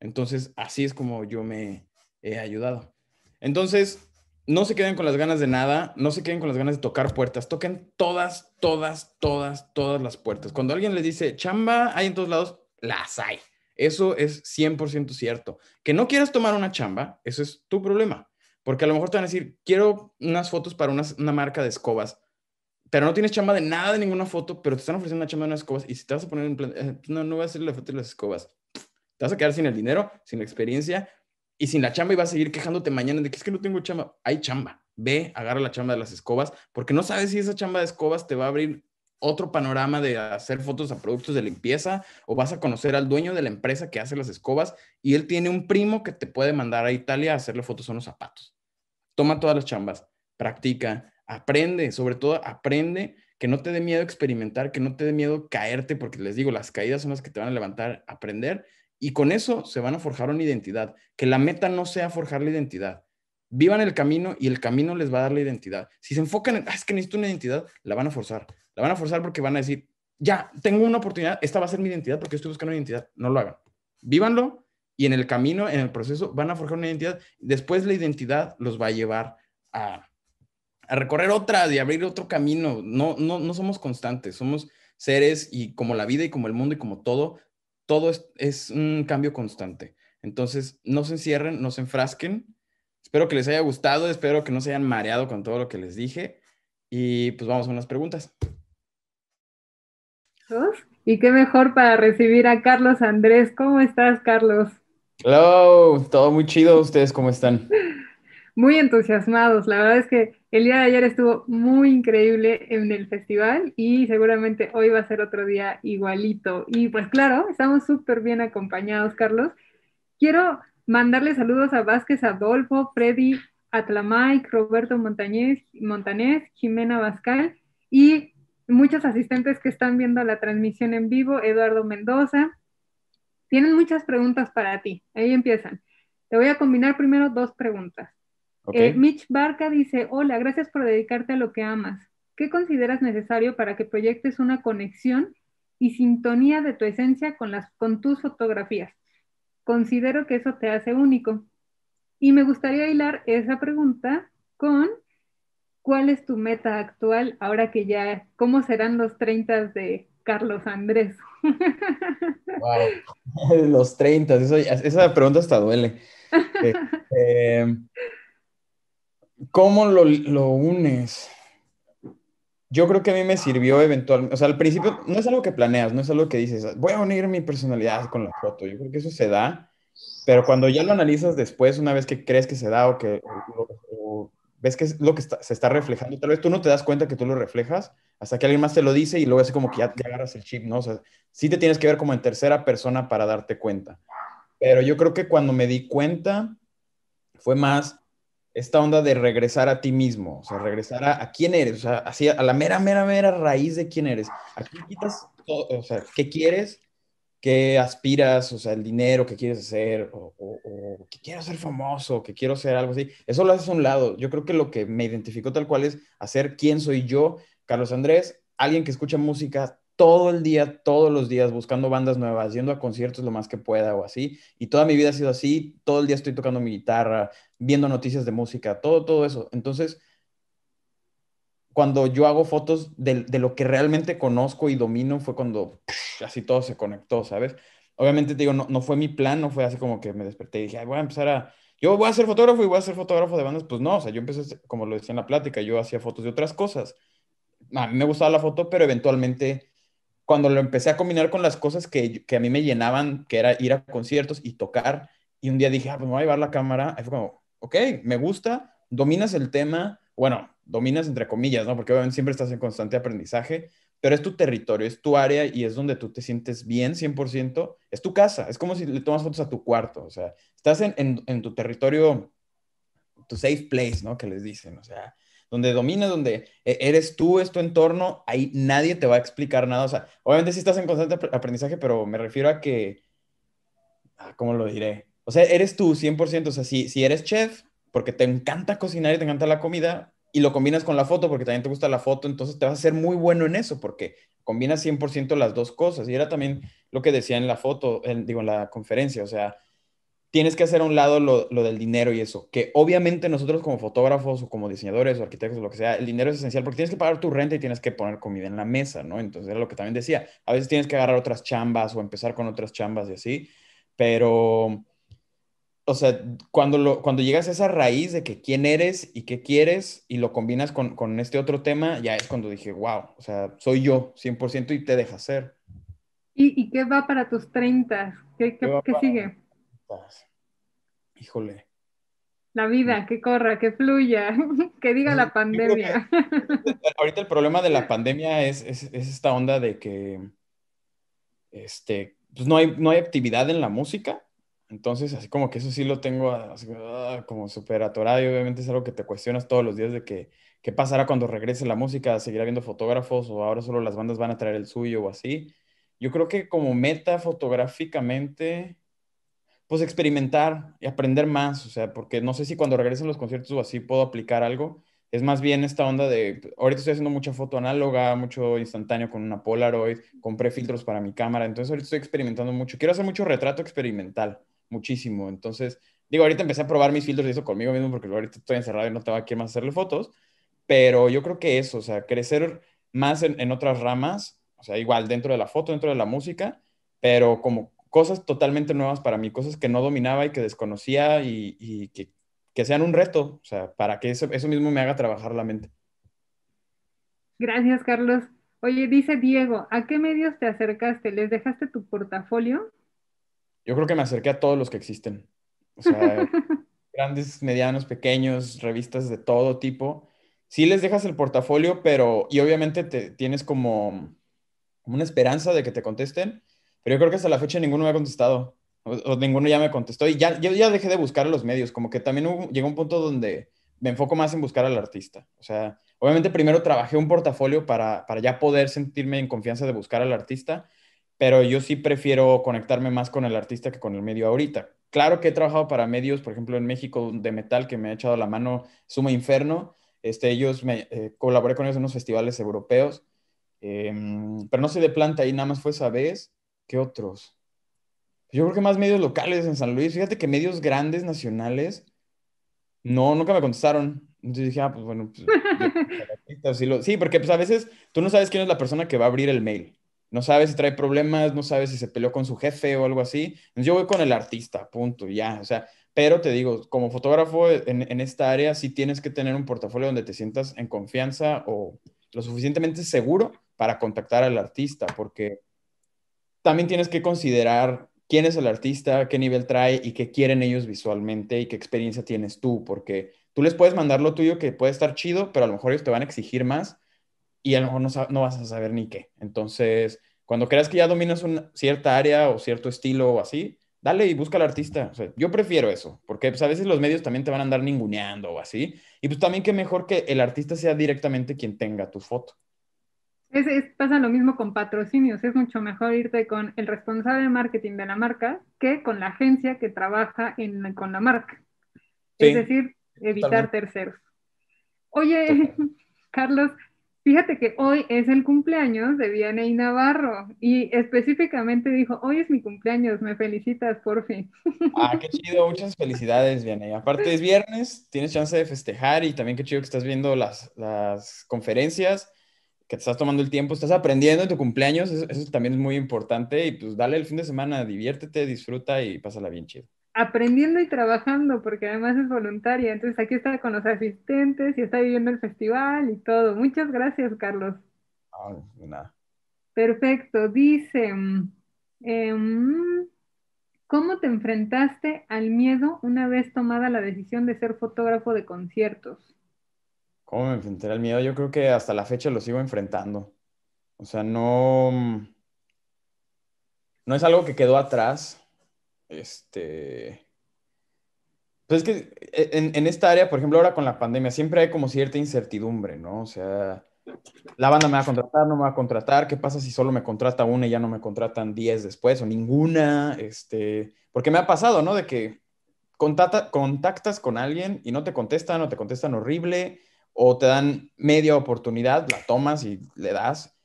Entonces, así es como yo me he ayudado. Entonces, no se queden con las ganas de nada, no se queden con las ganas de tocar puertas, toquen todas, todas, todas, todas las puertas. Cuando alguien les dice, chamba, hay en todos lados, las hay. Eso es 100% cierto. Que no quieras tomar una chamba, eso es tu problema. Porque a lo mejor te van a decir, quiero unas fotos para una marca de escobas, pero no tienes chamba de nada de ninguna foto, pero te están ofreciendo una chamba de unas escobas y si te vas a poner en plan, eh, no, no voy a hacer la foto de las escobas, te vas a quedar sin el dinero, sin la experiencia, y sin la chamba y vas a seguir quejándote mañana de que es que no tengo chamba. Hay chamba. Ve, agarra la chamba de las escobas, porque no sabes si esa chamba de escobas te va a abrir otro panorama de hacer fotos a productos de limpieza o vas a conocer al dueño de la empresa que hace las escobas y él tiene un primo que te puede mandar a Italia a hacerle fotos a unos zapatos. Toma todas las chambas, practica, aprende, sobre todo aprende que no te dé miedo experimentar, que no te dé miedo caerte, porque les digo, las caídas son las que te van a levantar, aprender y con eso se van a forjar una identidad. Que la meta no sea forjar la identidad. Vivan el camino y el camino les va a dar la identidad. Si se enfocan en, ah, es que necesito una identidad, la van a forzar. La van a forzar porque van a decir, ya, tengo una oportunidad, esta va a ser mi identidad porque estoy buscando una identidad. No lo hagan. Vívanlo y en el camino, en el proceso, van a forjar una identidad. Después la identidad los va a llevar a, recorrer otra y abrir otro camino. No, no, no somos constantes, somos seres y como la vida y como el mundo y como todo, todo es, un cambio constante. Entonces, no se encierren, no se enfrasquen. Espero que les haya gustado, espero que no se hayan mareado con todo lo que les dije. Y pues vamos a unas preguntas. y qué mejor para recibir a Carlos Andrés. ¿Cómo estás, Carlos? Hello, todo muy chido. ¿Ustedes cómo están? *laughs* Muy entusiasmados. La verdad es que el día de ayer estuvo muy increíble en el festival y seguramente hoy va a ser otro día igualito. Y pues claro, estamos súper bien acompañados, Carlos. Quiero mandarle saludos a Vázquez Adolfo, Freddy Atlamay, Roberto Montañez, Montanés, Jimena Bascal y muchos asistentes que están viendo la transmisión en vivo, Eduardo Mendoza. Tienen muchas preguntas para ti. Ahí empiezan. Te voy a combinar primero dos preguntas. Eh, Mitch Barca dice, hola, gracias por dedicarte a lo que amas. ¿Qué consideras necesario para que proyectes una conexión y sintonía de tu esencia con, las, con tus fotografías? Considero que eso te hace único. Y me gustaría hilar esa pregunta con cuál es tu meta actual ahora que ya, ¿cómo serán los 30 de Carlos Andrés? Wow, *laughs* los 30, esa pregunta hasta duele. *laughs* Este, em, ¿Cómo lo, unes? Yo creo que a mí me sirvió eventualmente, o sea, al principio no es algo que planeas, no es algo que dices, voy a unir mi personalidad con la foto, yo creo que eso se da, pero cuando ya lo analizas después, una vez que crees que se da o que ves que es lo que se está reflejando, tal vez tú no te das cuenta que tú lo reflejas hasta que alguien más te lo dice y luego es como que ya agarras el chip, ¿no? O sea, sí te tienes que ver como en tercera persona para darte cuenta. Pero yo creo que cuando me di cuenta fue más esta onda de regresar a ti mismo, o sea, regresar a, quién eres, o sea, así a la mera, mera, mera raíz de quién eres. Aquí quitas, todo, o sea, qué quieres, qué aspiras, o sea, el dinero que quieres hacer, o, o, que quiero ser famoso, que quiero ser algo así. Eso lo haces a un lado. Yo creo que lo que me identificó tal cual es hacer quién soy yo, Carlos Andrés, alguien que escucha música todo el día, todos los días, buscando bandas nuevas, yendo a conciertos lo más que pueda o así. Y toda mi vida ha sido así, todo el día estoy tocando mi guitarra, viendo noticias de música, todo, todo eso. Entonces, cuando yo hago fotos de, de lo que realmente conozco y domino, fue cuando así todo se conectó, ¿sabes? Obviamente te digo, no, no fue mi plan, no fue así como que me desperté y dije, voy a empezar a, yo voy a ser fotógrafo y voy a ser fotógrafo de bandas. Pues no, o sea, yo empecé, como lo decía en la plática, yo hacía fotos de otras cosas. A mí me gustaba la foto, pero eventualmente cuando lo empecé a combinar con las cosas que, que a mí me llenaban, que era ir a conciertos y tocar, y un día dije, ah, pues me voy a llevar la cámara, ahí fue como, ok, me gusta, dominas el tema, bueno, dominas entre comillas, ¿no? Porque obviamente siempre estás en constante aprendizaje, pero es tu territorio, es tu área y es donde tú te sientes bien 100%, es tu casa, es como si le tomas fotos a tu cuarto, o sea, estás en, en tu territorio, tu safe place, ¿no? Que les dicen, o sea, donde dominas, donde eh, eres tú, es tu entorno, ahí nadie te va a explicar nada. O sea, obviamente si estás en constante aprendizaje, pero me refiero a que, ah, ¿cómo lo diré? O sea, eres tú 100%, o sea, si, si eres chef, porque te encanta cocinar y te encanta la comida, y lo combinas con la foto, porque también te gusta la foto, entonces te vas a ser muy bueno en eso, porque combinas 100% las dos cosas. Y era también lo que decía en la foto, digo, en la conferencia, o sea, tienes que hacer a un lado lo, del dinero y eso, que obviamente nosotros como fotógrafos o como diseñadores o arquitectos o lo que sea, el dinero es esencial porque tienes que pagar tu renta y tienes que poner comida en la mesa, ¿no? Entonces era lo que también decía, a veces tienes que agarrar otras chambas o empezar con otras chambas y así, pero, o sea, cuando, cuando llegas a esa raíz de que quién eres y qué quieres y lo combinas con, este otro tema, ya es cuando dije, wow, o sea, soy yo 100% y te deja ser. ¿Y, qué va para tus 30? ¿Qué, qué, ¿Qué, sigue? Híjole. La vida, que corra, que fluya, *laughs* que diga la pandemia. *laughs* Ahorita el problema de la pandemia es, esta onda de que este, pues no, hay, no hay actividad en la música, entonces así como que eso sí lo tengo ah, ah, como súper atorado y obviamente es algo que te cuestionas todos los días de que qué pasará cuando regrese la música, seguirá habiendo fotógrafos o ahora solo las bandas van a traer el suyo o así. Yo creo que como meta fotográficamente pues experimentar y aprender más, o sea, porque no sé si cuando regresen los conciertos o así puedo aplicar algo. Es más bien esta onda de, ahorita estoy haciendo mucha foto análoga, mucho instantáneo con una Polaroid, compré filtros para mi cámara, entonces ahorita estoy experimentando mucho. Quiero hacer mucho retrato experimental, muchísimo. Entonces, digo, ahorita empecé a probar mis filtros y eso conmigo mismo porque ahorita estoy encerrado y no tengo a quién más hacerle fotos, pero yo creo que eso, o sea, crecer más en, en otras ramas, o sea, igual dentro de la foto, dentro de la música, pero como cosas totalmente nuevas para mí, cosas que no dominaba y que desconocía y, que, sean un reto, o sea, para que eso, eso mismo me haga trabajar la mente. Gracias, Carlos. Oye, dice Diego, ¿a qué medios te acercaste? ¿Les dejaste tu portafolio? Yo creo que me acerqué a todos los que existen. O sea, *laughs* grandes, medianos, pequeños, revistas de todo tipo. Sí les dejas el portafolio, pero, y obviamente te, tienes como una esperanza de que te contesten, pero yo creo que hasta la fecha ninguno me ha contestado. O, ninguno ya me contestó. Y ya, yo ya dejé de buscar a los medios. Como que también llegó un punto donde me enfoco más en buscar al artista. O sea, obviamente primero trabajé un portafolio para, para ya poder sentirme en confianza de buscar al artista. Pero yo sí prefiero conectarme más con el artista que con el medio ahorita. Claro que he trabajado para medios, por ejemplo, en México de metal, que me ha echado la mano Suma Inferno. Este, ellos me eh, colaboré con ellos en unos festivales europeos. Em, pero no soy de planta ahí nada más fue esa vez. ¿Qué otros? Yo creo que más medios locales en San Luis. Fíjate que medios grandes, nacionales, no, nunca me contestaron. Entonces dije, ah, pues bueno, pues, *laughs* sí, porque pues a veces tú no sabes quién es la persona que va a abrir el mail. No sabes si trae problemas, no sabes si se peleó con su jefe o algo así. Entonces yo voy con el artista, punto, ya. O sea, pero te digo, como fotógrafo en, en esta área sí tienes que tener un portafolio donde te sientas en confianza o lo suficientemente seguro para contactar al artista, porque también tienes que considerar quién es el artista, qué nivel trae y qué quieren ellos visualmente y qué experiencia tienes tú, porque tú les puedes mandar lo tuyo que puede estar chido, pero a lo mejor ellos te van a exigir más y a lo mejor no, vas a saber ni qué. Entonces, cuando creas que ya dominas una cierta área o cierto estilo o así, dale y busca al artista. yo prefiero eso, porque pues, a veces los medios también te van a andar ninguneando o así. Y pues también que mejor que el artista sea directamente quien tenga tu foto. Es, pasa lo mismo con patrocinios, es mucho mejor irte con el responsable de marketing de la marca que con la agencia que trabaja en, con la marca. es decir, evitar terceros. Oye, *laughs* Carlos, fíjate que hoy es el cumpleaños de Vianey Navarro y específicamente dijo, hoy es mi cumpleaños, me felicitas, por fin. Ah, qué chido, muchas felicidades, Vianey. Aparte es viernes, tienes chance de festejar y también qué chido que estás viendo las, las conferencias que te estás tomando el tiempo, estás aprendiendo en tu cumpleaños, eso, también es muy importante y pues dale el fin de semana, diviértete, disfruta y pásala bien chido. Aprendiendo y trabajando, porque además es voluntaria, entonces aquí está con los asistentes y está viviendo el festival y todo. Muchas gracias, Carlos. nada. Perfecto, dice, em, ¿cómo te enfrentaste al miedo una vez tomada la decisión de ser fotógrafo de conciertos? ¿Cómo me enfrentaré al miedo? Yo creo que hasta la fecha lo sigo enfrentando. O sea, no. Mm, no es algo que quedó atrás. Este. Pues es que eh, en, esta área, por ejemplo, ahora con la pandemia, siempre hay como cierta incertidumbre, ¿no? O sea, la banda me va a contratar, no me va a contratar, ¿qué pasa si solo me contrata una y ya no me contratan diez después o ninguna? Este, porque me ha pasado, ¿no? De que contactas con alguien y no te contestan o te contestan horrible o te dan media oportunidad, la tomas y le das.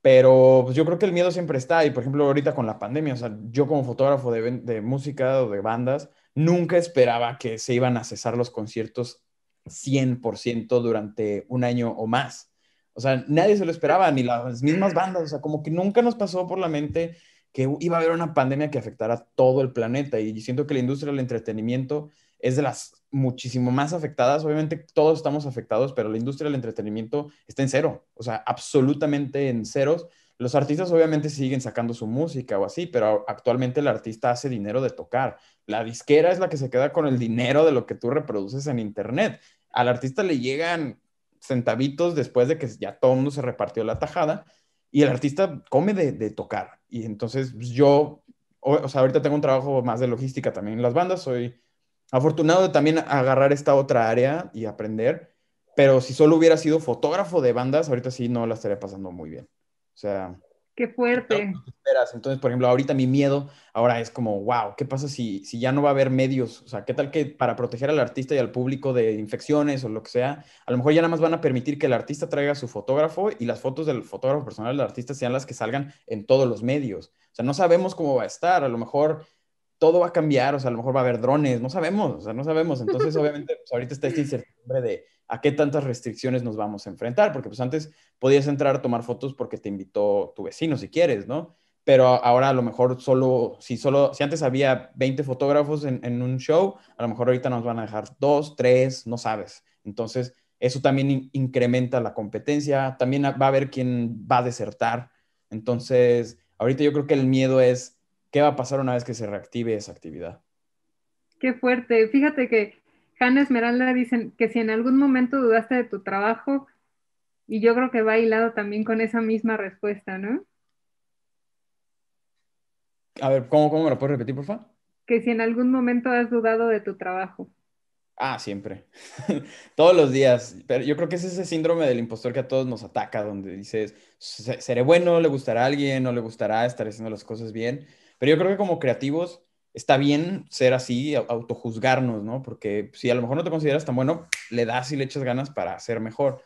Pero pues, yo creo que el miedo siempre está. Y por ejemplo, ahorita con la pandemia, o sea, yo como fotógrafo de, de música o de bandas, nunca esperaba que se iban a cesar los conciertos 100% durante un año o más. O sea, nadie se lo esperaba, ni las mismas bandas. O sea, como que nunca nos pasó por la mente que iba a haber una pandemia que afectara a todo el planeta. Y siento que la industria del entretenimiento es de las muchísimo más afectadas. Obviamente todos estamos afectados, pero la industria del entretenimiento está en cero, o sea, absolutamente en ceros. Los artistas obviamente siguen sacando su música o así, pero actualmente el artista hace dinero de tocar. La disquera es la que se queda con el dinero de lo que tú reproduces en internet. Al artista le llegan centavitos después de que ya todo mundo se repartió la tajada y el artista come de, tocar. Y entonces pues, yo, o, o sea, ahorita tengo un trabajo más de logística también en las bandas, soy afortunado de también agarrar esta otra área y aprender, pero si solo hubiera sido fotógrafo de bandas, ahorita sí no la estaría pasando muy bien. O sea... Qué fuerte. Entonces, por ejemplo, ahorita mi miedo ahora es como, wow, ¿qué pasa si, si ya no va a haber medios? O sea, ¿qué tal que para proteger al artista y al público de infecciones o lo que sea, a lo mejor ya nada más van a permitir que el artista traiga su fotógrafo y las fotos del fotógrafo personal del artista sean las que salgan en todos los medios? O sea, no sabemos cómo va a estar. A lo mejor todo va a cambiar, o sea, a lo mejor va a haber drones, no sabemos, o sea, no sabemos. Entonces, obviamente, pues, ahorita está esta incertidumbre de a qué tantas restricciones nos vamos a enfrentar, porque pues antes podías entrar a tomar fotos porque te invitó tu vecino si quieres, ¿no? Pero ahora a lo mejor solo, si solo, si antes había 20 fotógrafos en, un show, a lo mejor ahorita nos van a dejar dos, tres, no sabes. Entonces, eso también incrementa la competencia, también va a haber quien va a desertar. Entonces, ahorita yo creo que el miedo es ¿Qué va a pasar una vez que se reactive esa actividad? Qué fuerte. Fíjate que Hannah Esmeralda dicen que si en algún momento dudaste de tu trabajo, y yo creo que va hilado también con esa misma respuesta, ¿no? A ver, ¿cómo, cómo me lo puedes repetir, por favor? Que si en algún momento has dudado de tu trabajo. Ah, siempre. *laughs* todos los días. Pero yo creo que es ese síndrome del impostor que a todos nos ataca, donde dices, seré bueno, le gustará a alguien, no le gustará, estar haciendo las cosas bien. Pero yo creo que como creativos está bien ser así, autojuzgarnos, ¿no? Porque si a lo mejor no te consideras tan bueno, le das y le echas ganas para ser mejor.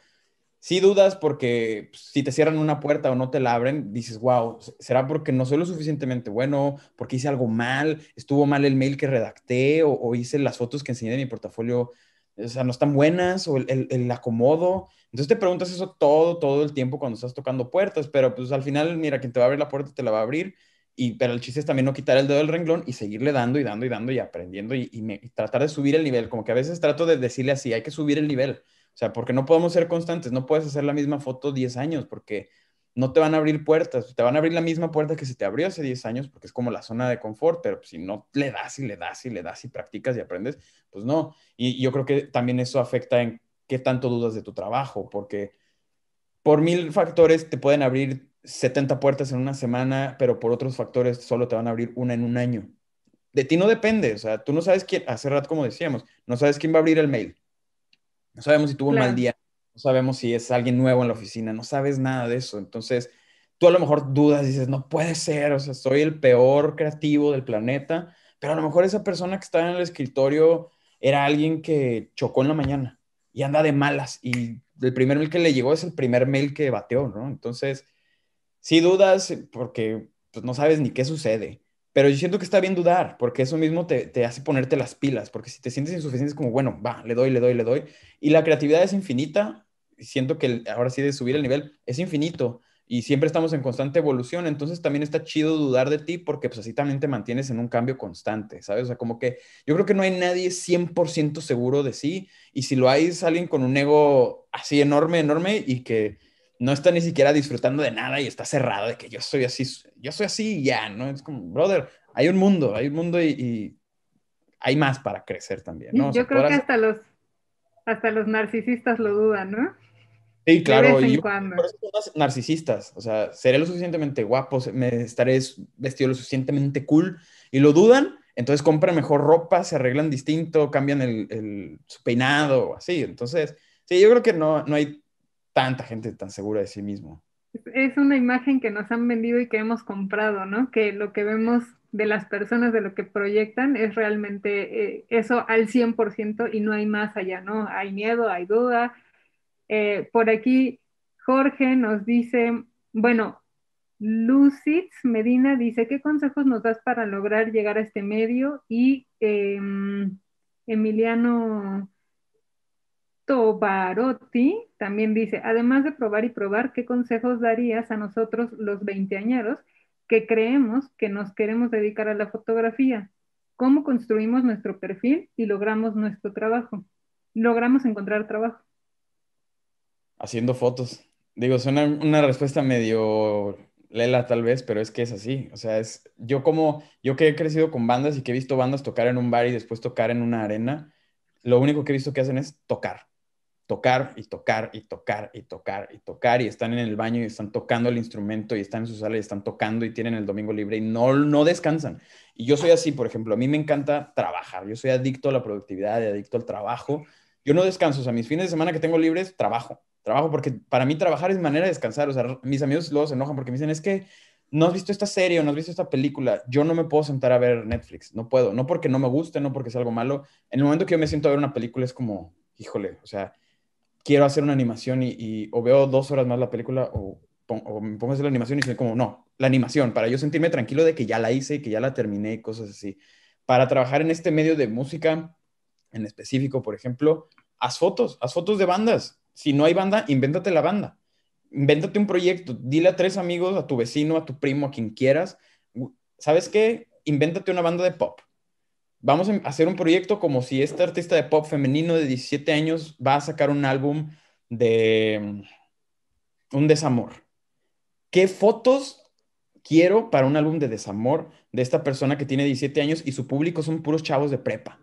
Si dudas porque pues, si te cierran una puerta o no te la abren, dices, wow, ¿será porque no soy lo suficientemente bueno? ¿Porque hice algo mal? ¿Estuvo mal el mail que redacté? ¿O, hice las fotos que enseñé de mi portafolio? O sea, no están buenas o el, el, acomodo. Entonces te preguntas eso todo, todo el tiempo cuando estás tocando puertas, pero pues al final, mira, quien te va a abrir la puerta te la va a abrir y, pero el chiste es también no quitar el dedo del renglón y seguirle dando y dando y dando y aprendiendo y, tratar de subir el nivel. Como que a veces trato de decirle así, hay que subir el nivel. O sea, porque no podemos ser constantes, no puedes hacer la misma foto 10 años porque no te van a abrir puertas, te van a abrir la misma puerta que se te abrió hace 10 años porque es como la zona de confort, pero si no le das y le das y le das y practicas y aprendes, pues no. Y, yo creo que también eso afecta en qué tanto dudas de tu trabajo, porque por mil factores te pueden abrir 70 puertas en una semana, pero por otros factores solo te van a abrir una en un año. De ti no depende, o sea, tú no sabes quién, hace rato como decíamos, no sabes quién va a abrir el mail, no sabemos si tuvo un mal día, no sabemos si es alguien nuevo en la oficina, no sabes nada de eso. Entonces, tú a lo mejor dudas, y dices, no puede ser, o sea, soy el peor creativo del planeta, pero a lo mejor esa persona que está en el escritorio era alguien que chocó en la mañana y anda de malas y el primer mail que le llegó es el primer mail que bateó, ¿no? Entonces, Sí dudas eh, porque pues, no sabes ni qué sucede, pero yo siento que está bien dudar, porque eso mismo te, hace ponerte las pilas, porque si te sientes insuficiente es como, bueno, va, le doy, le doy, le doy. Y la creatividad es infinita, siento que ahora sí de subir el nivel es infinito y siempre estamos en constante evolución, entonces también está chido dudar de ti porque pues así también te mantienes en un cambio constante, ¿sabes? O sea, como que yo creo que no hay nadie 100% seguro de sí y si lo hay es alguien con un ego así enorme, enorme y que no está ni siquiera disfrutando de nada y está cerrado de que yo soy así, yo soy así y ya, ¿no? Es como, brother, hay un mundo, hay un mundo y, hay más para crecer también, ¿no? yo creo que hasta los, hasta los narcisistas lo dudan, ¿no? Sí, claro, yo por eso son narcisistas, o sea, seré lo suficientemente guapo, me estaré vestido lo suficientemente cool y lo dudan, entonces compran mejor ropa, se arreglan distinto, cambian el, su peinado, así, entonces, sí, yo creo que no, no hay tanta gente tan segura de sí mismo. Es una imagen que nos han vendido y que hemos comprado, ¿no? Que lo que vemos de las personas, de lo que proyectan, es realmente eh, eso al 100% y no hay más allá, ¿no? Hay miedo, hay duda. Eh, por aquí Jorge nos dice, bueno, Lucid Medina dice, ¿qué consejos nos das para lograr llegar a este medio? Y em, Emiliano Tobarotti también dice, además de probar y probar, ¿qué consejos darías a nosotros los veinteañeros que creemos que nos queremos dedicar a la fotografía? ¿Cómo construimos nuestro perfil y logramos nuestro trabajo? Logramos encontrar trabajo. Haciendo fotos. Digo, suena una respuesta medio Lela tal vez, pero es que es así. O sea, es yo como yo que he crecido con bandas y que he visto bandas tocar en un bar y después tocar en una arena, lo único que he visto que hacen es tocar tocar y tocar y tocar y tocar y tocar y están en el baño y están tocando el instrumento y están en su sala y están tocando y tienen el domingo libre y no, no descansan. Y yo soy así, por ejemplo, a mí me encanta trabajar, yo soy adicto a la productividad adicto al trabajo. Yo no descanso, o sea, mis fines de semana que tengo libres, trabajo, trabajo, porque para mí trabajar es manera de descansar, o sea, mis amigos luego se enojan porque me dicen, es que no has visto esta serie o no has visto esta película, yo no me puedo sentar a ver Netflix, no puedo, no porque no me guste, no porque sea algo malo, en el momento que yo me siento a ver una película es como, híjole, o sea, quiero hacer una animación y, o veo dos horas más la película o, me pongo a hacer la animación y soy como, no, la animación, para yo sentirme tranquilo de que ya la hice y que ya la terminé y cosas así. Para trabajar en este medio de música, en específico, por ejemplo, haz fotos, haz fotos de bandas. Si no hay banda, invéntate la banda. Invéntate un proyecto, dile a tres amigos, a tu vecino, a tu primo, a quien quieras. ¿Sabes qué? Invéntate una banda de pop vamos a em, hacer un proyecto como si este artista de pop femenino de 17 años va a sacar un álbum de mm, un desamor. ¿Qué fotos quiero para un álbum de desamor de esta persona que tiene 17 años y su público son puros chavos de prepa?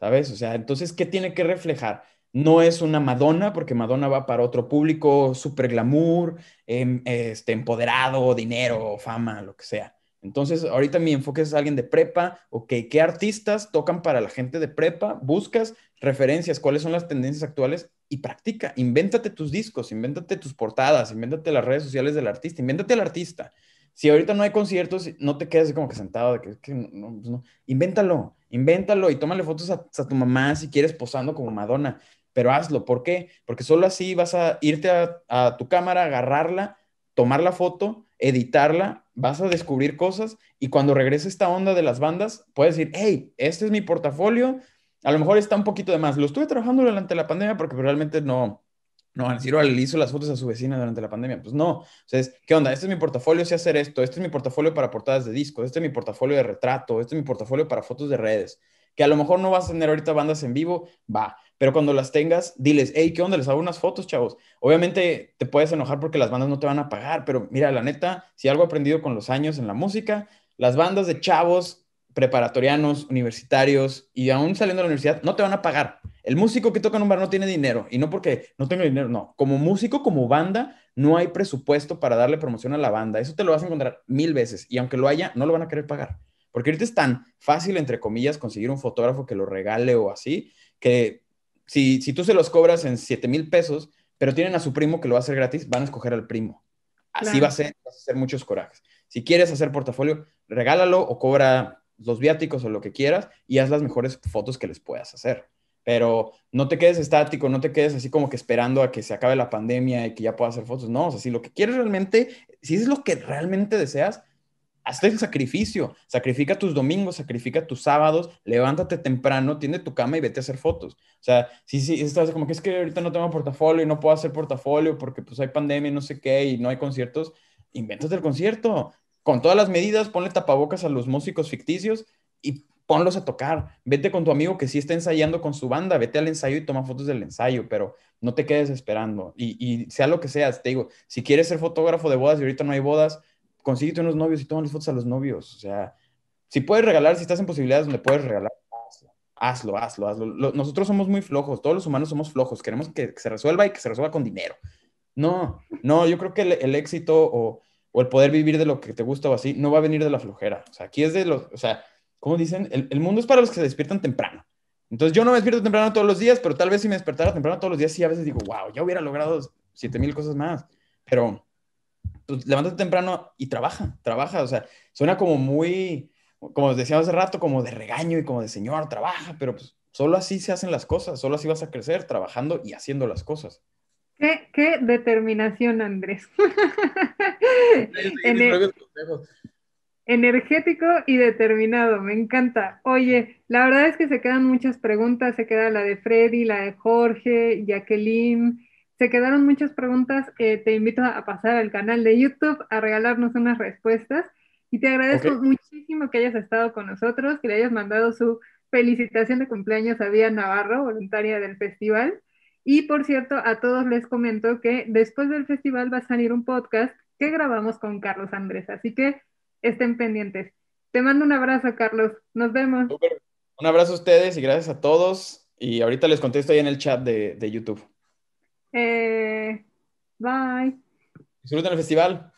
¿Sabes? O sea, entonces, ¿qué tiene que reflejar? No es una Madonna, porque Madonna va para otro público súper glamour, em, este, empoderado, dinero, fama, lo que sea. Entonces, ahorita mi enfoque es alguien de prepa, ok, ¿qué artistas tocan para la gente de prepa? Buscas referencias, cuáles son las tendencias actuales y practica, invéntate tus discos, invéntate tus portadas, invéntate las redes sociales del artista, invéntate al artista. Si ahorita no hay conciertos, no te quedes como que sentado, de que, que pues no, invéntalo, invéntalo y tómale fotos a, tu mamá si quieres posando como Madonna, pero hazlo, ¿por qué? Porque solo así vas a irte a tu cámara, agarrarla, tomar la foto editarla, vas a descubrir cosas y cuando regrese esta onda de las bandas, puedes decir, hey, este es mi portafolio, a lo mejor está un poquito de más. Lo estuve trabajando durante la pandemia porque pues, realmente no, no alciro le hizo las fotos a su vecina durante la pandemia. Pues no, o sea, ¿qué onda? Este es mi portafolio, sé hacer esto, este es mi portafolio para portadas de discos, este es mi portafolio de retrato, este es mi portafolio para fotos de redes. Que a lo mejor no vas a tener ahorita bandas en vivo, va, pero cuando las tengas, diles, hey, ¿qué onda? Les hago unas fotos, chavos. Obviamente te puedes enojar porque las bandas no te van a pagar, pero mira, la neta, si algo he aprendido con los años en la música, las bandas de chavos preparatorianos, universitarios y aún saliendo de la universidad, no te van a pagar. El músico que toca en un bar no tiene dinero y no porque no tenga dinero, no. Como músico, como banda, no hay presupuesto para darle promoción a la banda. Eso te lo vas a encontrar mil veces y aunque lo haya, no lo van a querer pagar. Porque ahorita es tan fácil, entre comillas, conseguir un fotógrafo que lo regale o así, que si, si tú se los cobras en 7 mil pesos, pero tienen a su primo que lo va a hacer gratis, van a escoger al primo. Así va a ser, vas a hacer muchos corajes. Si quieres hacer portafolio, regálalo o cobra los viáticos o lo que quieras y haz las mejores fotos que les puedas hacer. Pero no te quedes estático, no te quedes así como que esperando a que se acabe la pandemia y que ya pueda hacer fotos. No, o sea, si lo que quieres realmente, si es lo que realmente deseas, hazte el sacrificio, sacrifica tus domingos, sacrifica tus sábados, levántate temprano, tiende tu cama y vete a hacer fotos. O sea, sí, sí, estás como que es que ahorita no tengo portafolio y no puedo hacer portafolio porque pues hay pandemia y no sé qué y no hay conciertos, invéntate el concierto. Con todas las medidas, ponle tapabocas a los músicos ficticios y ponlos a tocar. Vete con tu amigo que sí está ensayando con su banda, vete al ensayo y toma fotos del ensayo, pero no te quedes esperando. Y, y sea lo que sea te digo, si quieres ser fotógrafo de bodas y ahorita no hay bodas, consíguete unos novios y toma las fotos a los novios. O sea, si puedes regalar, si estás en posibilidades donde puedes regalar, hazlo, hazlo, hazlo. nosotros somos muy flojos, todos los humanos somos flojos, queremos que, se resuelva y que se resuelva con dinero. No, no, yo creo que el, éxito o, el poder vivir de lo que te gusta o así no va a venir de la flojera. O sea, aquí es de los, o sea, como dicen, el, el mundo es para los que se despiertan temprano. Entonces yo no me despierto temprano todos los días, pero tal vez si me despertara temprano todos los días, sí, a veces digo, wow, ya hubiera logrado 7000 cosas más. Pero temprano y trabaja, trabaja. O sea, suena como muy, como decía hace rato, como de regaño y como de señor, trabaja, pero pues, solo así se hacen las cosas, solo así vas a crecer, trabajando y haciendo las cosas. Qué, determinación, Andrés. *laughs* energético y determinado, me encanta. Oye, la verdad es que se quedan muchas preguntas, se queda la de Freddy, la de Jorge, Jacqueline. Se quedaron muchas preguntas. Eh, te invito a pasar al canal de YouTube a regalarnos unas respuestas. Y te agradezco muchísimo que hayas estado con nosotros, que le hayas mandado su felicitación de cumpleaños a Vía Navarro, voluntaria del festival. Y por cierto, a todos les comento que después del festival va a salir un podcast que grabamos con Carlos Andrés, así que estén pendientes. Te mando un abrazo, Carlos. Nos vemos. Un abrazo a ustedes y gracias a todos. Y ahorita les contesto ahí en el chat de YouTube. Eh, bye. Disfruten el festival.